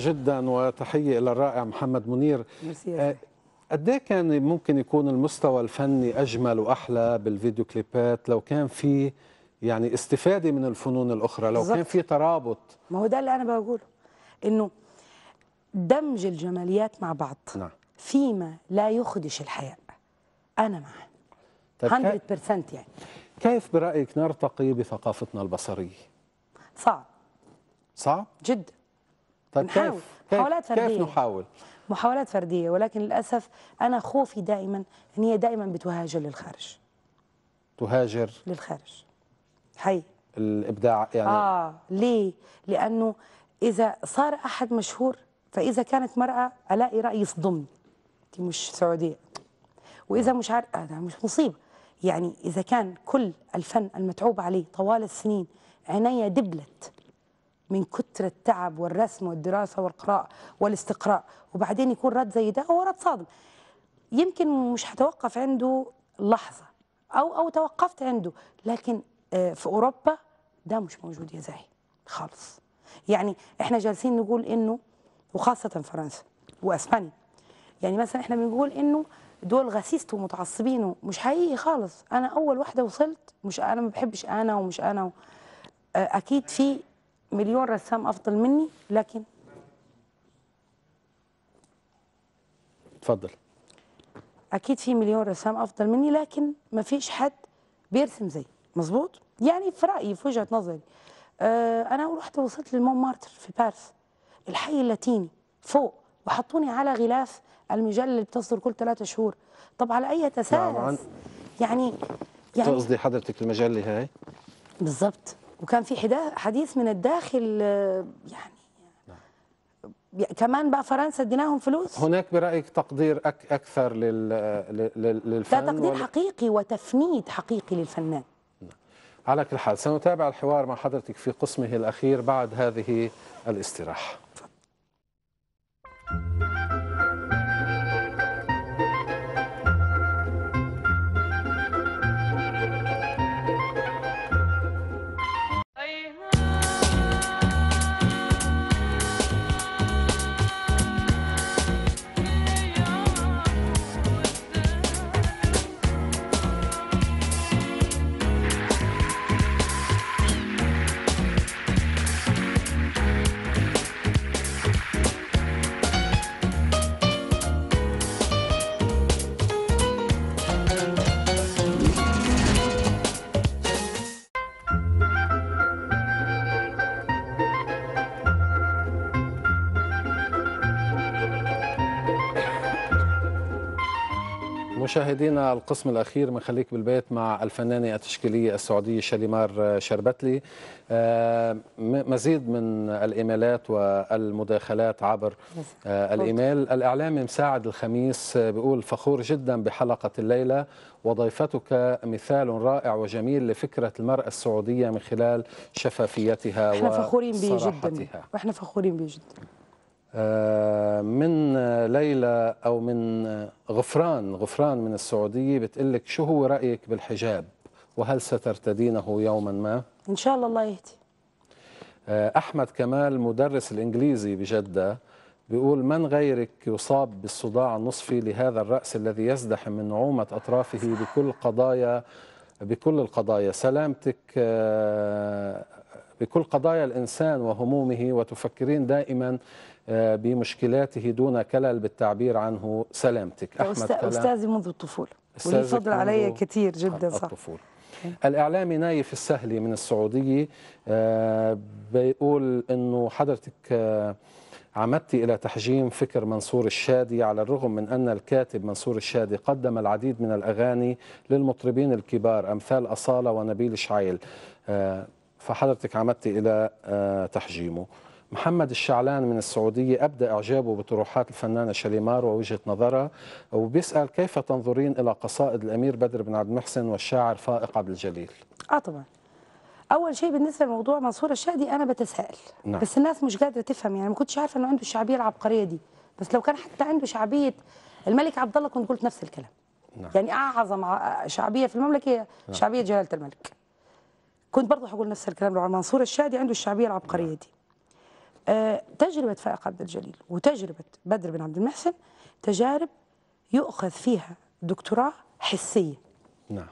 جدا وتحيه الى الرائع محمد منير ميرسي آه، قد إيه كان ممكن يكون المستوى الفني اجمل واحلى بالفيديو كليبات لو كان في يعني استفاده من الفنون الاخرى لو بالزبط. كان في ترابط ما هو ده اللي انا بقوله انه دمج الجماليات مع بعض نعم. فيما لا يخدش الحياء انا معه طيب، 100% يعني كيف برايك نرتقي بثقافتنا البصريه صعب صعب جدا طيب نحاول كيف محاولات فرديه كيف نحاول؟ محاولات فرديه ولكن للاسف انا خوفي دائما ان هي دائما بتهاجر للخارج تهاجر للخارج حي الابداع يعني اه ليه؟ لانه اذا صار احد مشهور فاذا كانت مراه الاقي راي يصدمني انت مش سعوديه واذا مش عارف انا آه، مش مصيبه يعني اذا كان كل الفن المتعوب عليه طوال السنين عناية دبلت من كتر التعب والرسم والدراسة والقراءة والاستقراء وبعدين يكون رد زي ده هو رد صادم يمكن مش هتوقف عنده لحظة أو أو توقفت عنده لكن آه، في أوروبا ده مش موجود يا زاهي خالص يعني احنا جالسين نقول انه وخاصة فرنسا واسبانيا يعني مثلا احنا بنقول انه دول غسيست ومتعصبين مش حقيقي خالص انا اول واحده وصلت مش انا ما بحبش انا ومش انا آه، اكيد في مليون رسام افضل مني لكن اتفضل اكيد في مليون رسام افضل مني لكن ما فيش حد بيرسم زيي مظبوط يعني في رايي في وجهه نظري آه انا رحت وصلت للمون مارتر في باريس الحي اللاتيني فوق وحطوني على غلاف المجله اللي بتصدر كل ثلاثة شهور طب على اي تساهل نعم، يعني يعني تقصدي حضرتك المجله هاي بالظبط وكان في حديث من الداخل يعني،, يعني كمان بقى فرنسا اديناهم فلوس هناك برايك تقدير أك اكثر لل للفن ده تقدير حقيقي وتفنيد حقيقي للفنان على كل حال سنتابع الحوار مع حضرتك في قسمه الاخير بعد هذه الاستراحه Thank you. مشاهدينا القسم الاخير من خليك بالبيت مع الفنانه التشكيليه السعوديه شاليمار شربتلي آه، مزيد من الايميلات والمداخلات عبر آه، الايميل الاعلامي مساعد الخميس آه، بيقول فخور جدا بحلقه الليله وضيفتك مثال رائع وجميل لفكره المراه السعوديه من خلال شفافيتها احنا فخورين به جدا احنا فخورين به جدا آه، من ليلى او من غفران غفران من السعوديه بتقول لك شو هو رايك بالحجاب وهل سترتدينه يوما ما ان شاء الله الله يهدي آه، احمد كمال مدرس الانجليزي بجده بيقول من غيرك يصاب بالصداع النصفي لهذا الراس الذي يزدحم من نعومه اطرافه بكل قضايا بكل القضايا سلامتك آه، بكل قضايا الانسان وهمومه وتفكرين دائما آه، بمشكلاته دون كلل بالتعبير عنه سلامتك أحمد كلام أستاذي منذ الطفولة واللي فضل علي كثير جدا صح الطفولة. الاعلامي نايف السهلي من السعوديه آه، بيقول انه حضرتك آه، عمدت الى تحجيم فكر منصور الشادي على الرغم من ان الكاتب منصور الشادي قدم العديد من الاغاني للمطربين الكبار امثال اصاله ونبيل شعيل فحضرتك عمدت الى تحجيمه محمد الشعلان من السعودية أبدى إعجابه بطروحات الفنانة شليمار ووجهة نظرها وبيسأل كيف تنظرين إلى قصائد الأمير بدر بن عبد المحسن والشاعر فائق عبد الجليل آه طبعا اول شيء بالنسبه لموضوع منصور الشادي انا بتساءل نعم. بس الناس مش قادره تفهم يعني ما كنتش عارفه انه عنده الشعبيه العبقريه دي بس لو كان حتى عنده شعبيه الملك عبد الله كنت قلت نفس الكلام نعم. يعني اعظم شعبيه في المملكه هي نعم. شعبيه جلاله الملك كنت برضه هقول نفس الكلام لو منصور الشادي عنده الشعبيه العبقريه نعم. دي آه، تجربة فائق عبد الجليل وتجربة بدر بن عبد المحسن تجارب يؤخذ فيها دكتوراه حسية نعم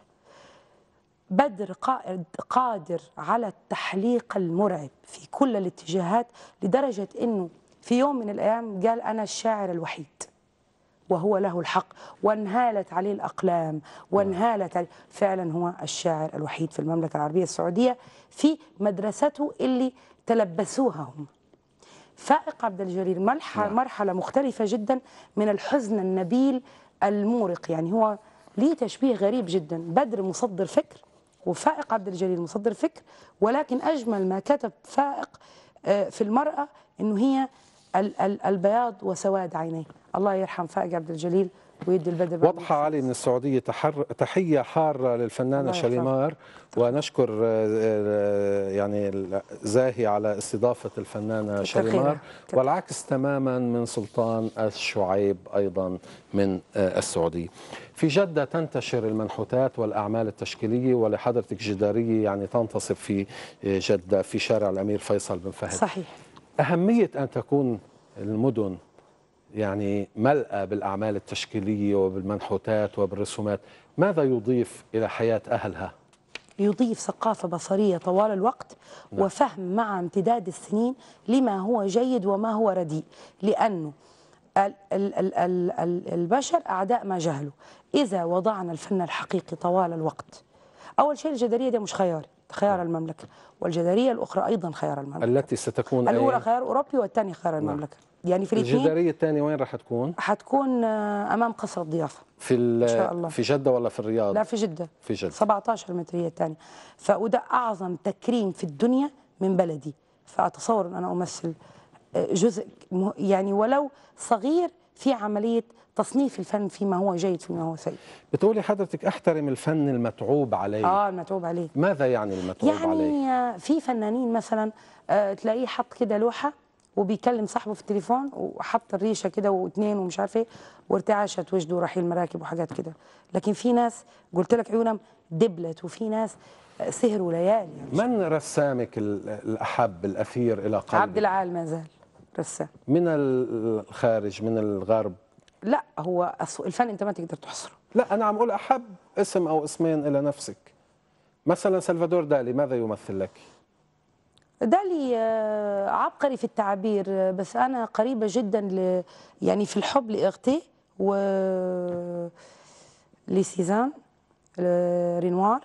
بدر قائد قادر على التحليق المرعب في كل الاتجاهات لدرجة أنه في يوم من الأيام قال أنا الشاعر الوحيد وهو له الحق وانهالت عليه الأقلام وانهالت عليه فعلا هو الشاعر الوحيد في المملكة العربية السعودية في مدرسته اللي تلبسوها هم فائق عبد الجليل مرحلة, نعم. مرحلة مختلفة جدا من الحزن النبيل المورق يعني هو ليه تشبيه غريب جدا بدر مصدر فكر وفائق عبد الجليل مصدر فكر ولكن أجمل ما كتب فائق آه، في المرأة أنه هي البياض وسواد عينيه الله يرحم فائق عبد الجليل ويدي البدل واضحة علي من السعودية تحر... تحية حارة للفنانة شاليمار ونشكر آه، آه، يعني زاهي على استضافة الفنانة شاليمار والعكس تماما من سلطان الشعيب أيضا من آه، السعودية في جدة تنتشر المنحوتات والأعمال التشكيلية ولحضرتك جدارية يعني تنتصب في جدة في شارع الأمير فيصل بن فهد صحيح أهمية أن تكون المدن يعني ملأة بالأعمال التشكيلية وبالمنحوتات وبالرسومات ماذا يضيف إلى حياة أهلها؟ يضيف ثقافة بصرية طوال الوقت نعم. وفهم مع امتداد السنين لما هو جيد وما هو رديء لأنه البشر أعداء ما جهلوا إذا وضعنا الفن الحقيقي طوال الوقت أول شيء الجدارية دي مش خياري خيار نعم. المملكة والجدارية الأخرى أيضا خيار المملكة التي ستكون الأولى خيار أوروبي والثانية خيار نعم. المملكة نعم. يعني في الاثنين الجداريه الثانيه وين راح تكون؟ حتكون آه، امام قصر الضيافه في ان شاء الله في جده ولا في الرياض؟ لا في جده في جده 17 هي الثانيه فوده اعظم تكريم في الدنيا من بلدي فاتصور ان انا امثل آه، جزء يعني ولو صغير في عمليه تصنيف الفن فيما هو جيد فيما هو سيء بتقولي حضرتك احترم الفن المتعوب عليه اه المتعوب عليه ماذا يعني المتعوب يعني عليه آه، يعني في فنانين مثلا تلاقيه حط كده لوحه وبيكلم صاحبه في التليفون وحط الريشه كده واثنين ومش عارف ايه وارتعشت وجده ورحيل مراكب وحاجات كده لكن في ناس قلت لك عيونهم دبلت وفي ناس سهر وليالي يعني. من رسامك الاحب الاثير الى قلبك عبد العال ما زال رسام من الخارج من الغرب لا هو الفن انت ما تقدر تحصره لا انا عم اقول احب اسم او اسمين الى نفسك مثلا سلفادور دالي ماذا يمثل لك دالي آه، عبقري في التعبير آه، بس انا قريبه جدا ل يعني في الحب لاغتي و لسيزان رينوار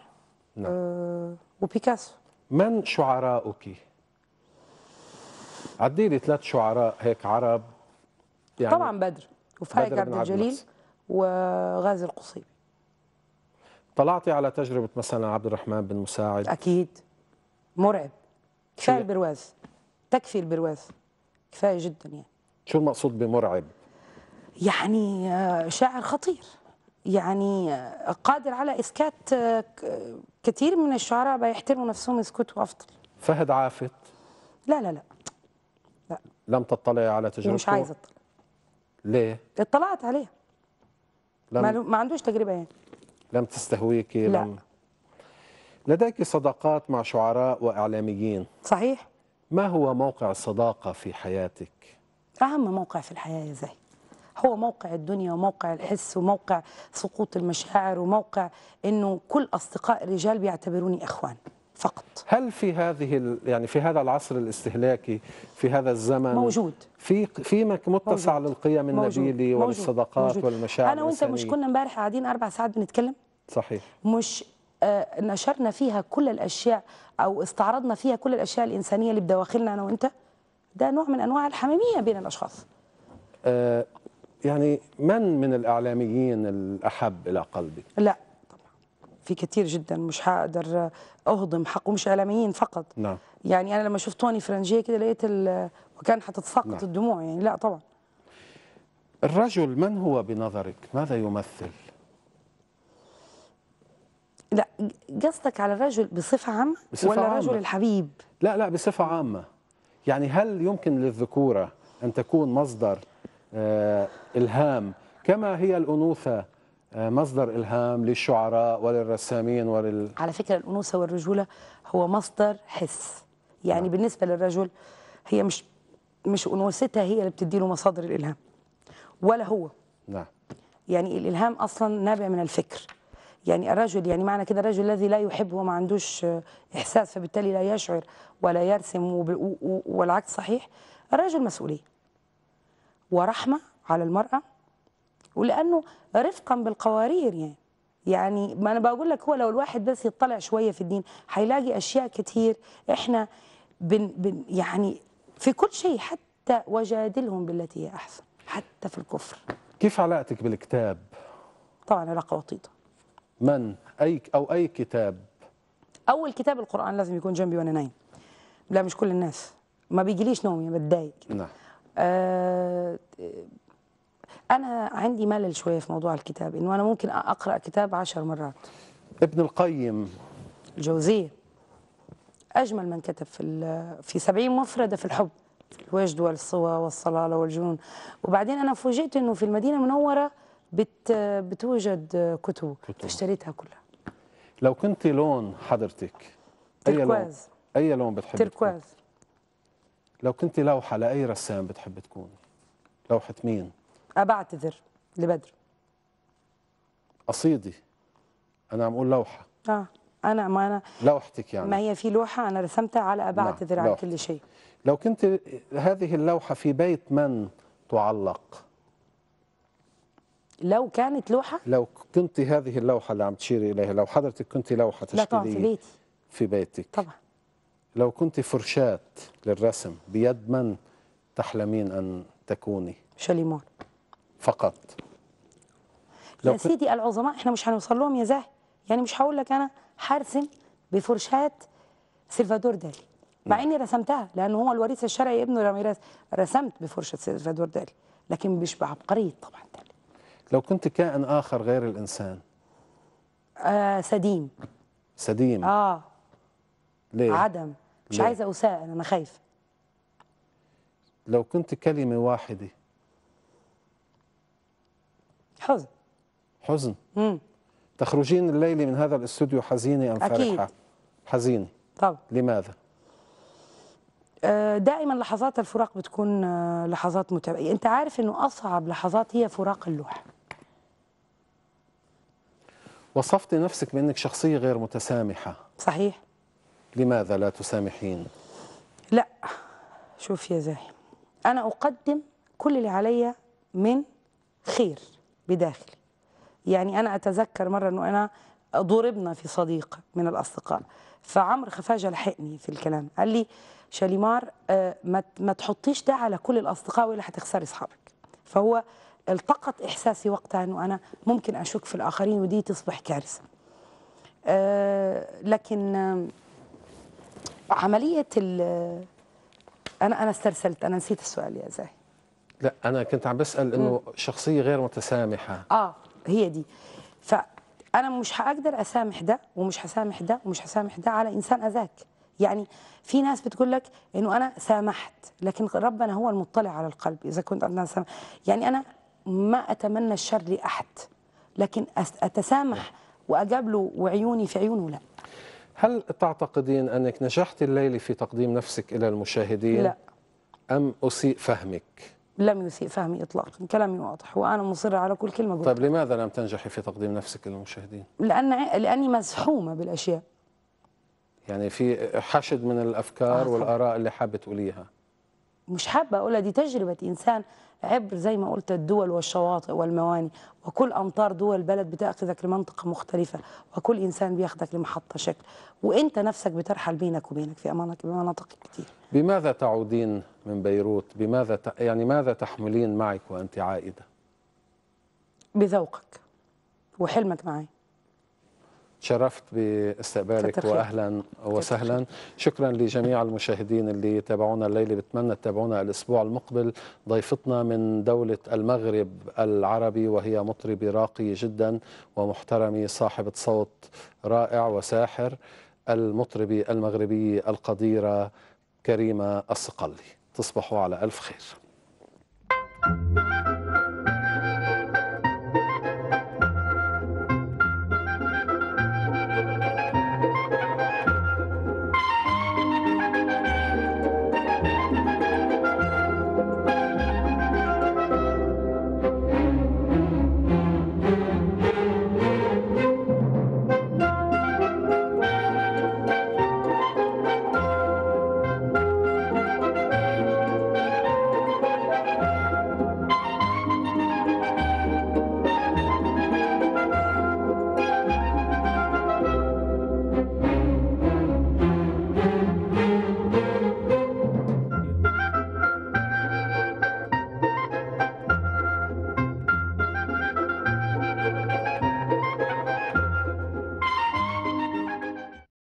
نعم. آه، وبيكاسو من شعراءك؟ عدي لي ثلاث شعراء هيك عرب يعني طبعا بدر وفايق عبد الجليل وغازي القصيبي طلعتي على تجربه مثلا عبد الرحمن بن مساعد اكيد مرعب كفايه البرواز تكفي البرواز كفايه جدا يعني شو المقصود بمرعب؟ يعني آه، شاعر خطير يعني آه، قادر على اسكات آه، كثير من الشعراء بيحترموا نفسهم يسكتوا افضل فهد عافت لا لا لا لا لم تطلعي على تجربته مش عايزه اطلع ليه؟ اطلعت عليه لم ما, ما عندوش تجربه يعني لم تستهويكي لا لم لديك صداقات مع شعراء وإعلاميين صحيح ما هو موقع الصداقة في حياتك؟ أهم موقع في الحياة يا زي هو موقع الدنيا وموقع الحس وموقع سقوط المشاعر وموقع انه كل اصدقاء الرجال بيعتبروني اخوان فقط هل في هذه يعني في هذا العصر الاستهلاكي في هذا الزمن موجود في قيمك متسع موجود للقيم النبيله وللصداقات موجود والمشاعر انا وانت مش كنا امبارح قاعدين اربع ساعات بنتكلم صحيح مش آه، نشرنا فيها كل الاشياء او استعرضنا فيها كل الاشياء الانسانيه اللي بدواخلنا انا وانت ده نوع من انواع الحميميه بين الاشخاص أه يعني من من الاعلاميين الاحب الى قلبي لا طبعا في كثير جدا مش هقدر اهضم حقه مش اعلاميين فقط نعم يعني انا لما شفت توني فرنجيه كده لقيت وكان حتتساقط نعم. الدموع يعني لا طبعا الرجل من هو بنظرك ماذا يمثل لا قصدك على الرجل بصفة عامة بصفة ولا عامة. الرجل الحبيب؟ لا لا بصفة عامة يعني هل يمكن للذكورة أن تكون مصدر آه إلهام كما هي الأنوثة آه مصدر إلهام للشعراء وللرسامين ولل على فكرة الأنوثة والرجولة هو مصدر حس يعني آه. بالنسبة للرجل هي مش مش أنوثتها هي اللي بتديله مصادر الإلهام ولا هو نعم يعني الإلهام أصلا نابع من الفكر يعني الرجل يعني معنى كده الرجل الذي لا يحب وما عندوش آه، إحساس فبالتالي لا يشعر ولا يرسم والعكس صحيح الرجل مسؤولية ورحمة على المرأة ولأنه رفقا بالقوارير يعني يعني ما أنا بقول لك هو لو الواحد بس يطلع شوية في الدين هيلاقي أشياء كتير إحنا بن بن يعني في كل شيء حتى وجادلهم بالتي هي أحسن حتى في الكفر كيف علاقتك بالكتاب؟ طبعا علاقة وطيدة من أي أو أي كتاب أول كتاب القرآن لازم يكون جنبي وأنا نايم لا مش كل الناس ما بيجيليش نومي بتضايق نعم آه أنا عندي ملل شوية في موضوع الكتاب إنه أنا ممكن أقرأ كتاب عشر مرات ابن القيم الجوزية أجمل من كتب في في 70 مفردة في الحب الوجد والصوى والصلالة والجنون وبعدين أنا فوجئت إنه في المدينة المنورة بت بتوجد كتب اشتريتها كلها لو كنت لون حضرتك اي لون اي لون بتحب تركواز تكون؟ لو كنت لوحه لاي رسام بتحب تكون لوحه مين ابعتذر لبدر قصيدي انا عم اقول لوحه اه انا ما انا لوحتك يعني ما هي في لوحه انا رسمتها على نعم، ابعتذر عن كل شيء لو كنت هذه اللوحه في بيت من تعلق لو كانت لوحه لو كنت هذه اللوحه اللي عم تشيري اليها لو حضرتك كنت لوحه تشكيليه لا طبعا في بيتي في بيتك طبعا لو كنت فرشاه للرسم بيد من تحلمين ان تكوني شليمون فقط لو يا سيدي العظماء احنا مش هنوصل لهم يا زاهي يعني مش هقول لك انا هرسم بفرشاه سلفادور دالي مع نعم. اني رسمتها لانه هو الوريث الشرعي ابنه راميراس رسمت بفرشه سلفادور دالي لكن مش بعبقريه طبعا لو كنت كائن آخر غير الإنسان آه سديم سديم آه ليه؟ عدم مش ليه؟ عايزة اساءل أنا خايفة لو كنت كلمة واحدة حزن حزن مم. تخرجين الليلة من هذا الاستوديو حزينة أم أكيد. فرحة؟ حزينة طب لماذا؟ آه، دائما لحظات الفراق بتكون آه، لحظات متعبة انت عارف انه اصعب لحظات هي فراق اللوحه وصفت نفسك بأنك شخصية غير متسامحة صحيح لماذا لا تسامحين؟ لا شوف يا زاهي أنا أقدم كل اللي عليا من خير بداخلي يعني أنا أتذكر مرة أنه أنا ضربنا في صديق من الأصدقاء فعمر خفاجة لحقني في الكلام قال لي شاليمار آه، ما تحطيش ده على كل الأصدقاء ولا هتخسري أصحابك فهو التقط إحساسي وقتها أنه أنا ممكن أشك في الآخرين ودي تصبح كارثة آه، لكن آه، عملية ال أنا أنا استرسلت أنا نسيت السؤال يا زاهي لا أنا كنت عم بسأل إنه شخصية غير متسامحة آه هي دي فأنا مش هقدر أسامح ده ومش هسامح ده ومش هسامح ده على إنسان أذاك يعني في ناس بتقول لك إنه أنا سامحت لكن ربنا هو المطلع على القلب إذا كنت أنا سامح يعني أنا ما أتمنى الشر لأحد لكن أتسامح نعم. وأجاب له وعيوني في عيونه لا هل تعتقدين أنك نجحت الليلة في تقديم نفسك إلى المشاهدين؟ لا أم أسيء فهمك؟ لم يسيء فهمي إطلاقا كلامي واضح وأنا مصرة على كل كلمة قلتها طيب لماذا لم تنجحي في تقديم نفسك للمشاهدين؟ لأن لأني مزحومة بالأشياء يعني في حشد من الأفكار آه والآراء اللي حابة تقوليها مش حابه اقولها دي تجربه انسان عبر زي ما قلت الدول والشواطئ والمواني وكل امطار دول بلد بتاخذك لمنطقه مختلفه وكل انسان بياخذك لمحطه شكل وانت نفسك بترحل بينك وبينك في امانك بمناطق كتير بماذا تعودين من بيروت بماذا ت... يعني ماذا تحملين معك وانت عائده بذوقك وحلمك معي تشرفت باستقبالك واهلا وسهلا شكرا لجميع المشاهدين اللي تابعونا الليله بتمنى تتابعونا الاسبوع المقبل ضيفتنا من دوله المغرب العربي وهي مطربه راقيه جدا ومحترمه صاحبه صوت رائع وساحر المطربه المغربيه القديره كريمه الصقلي تصبحوا على الف خير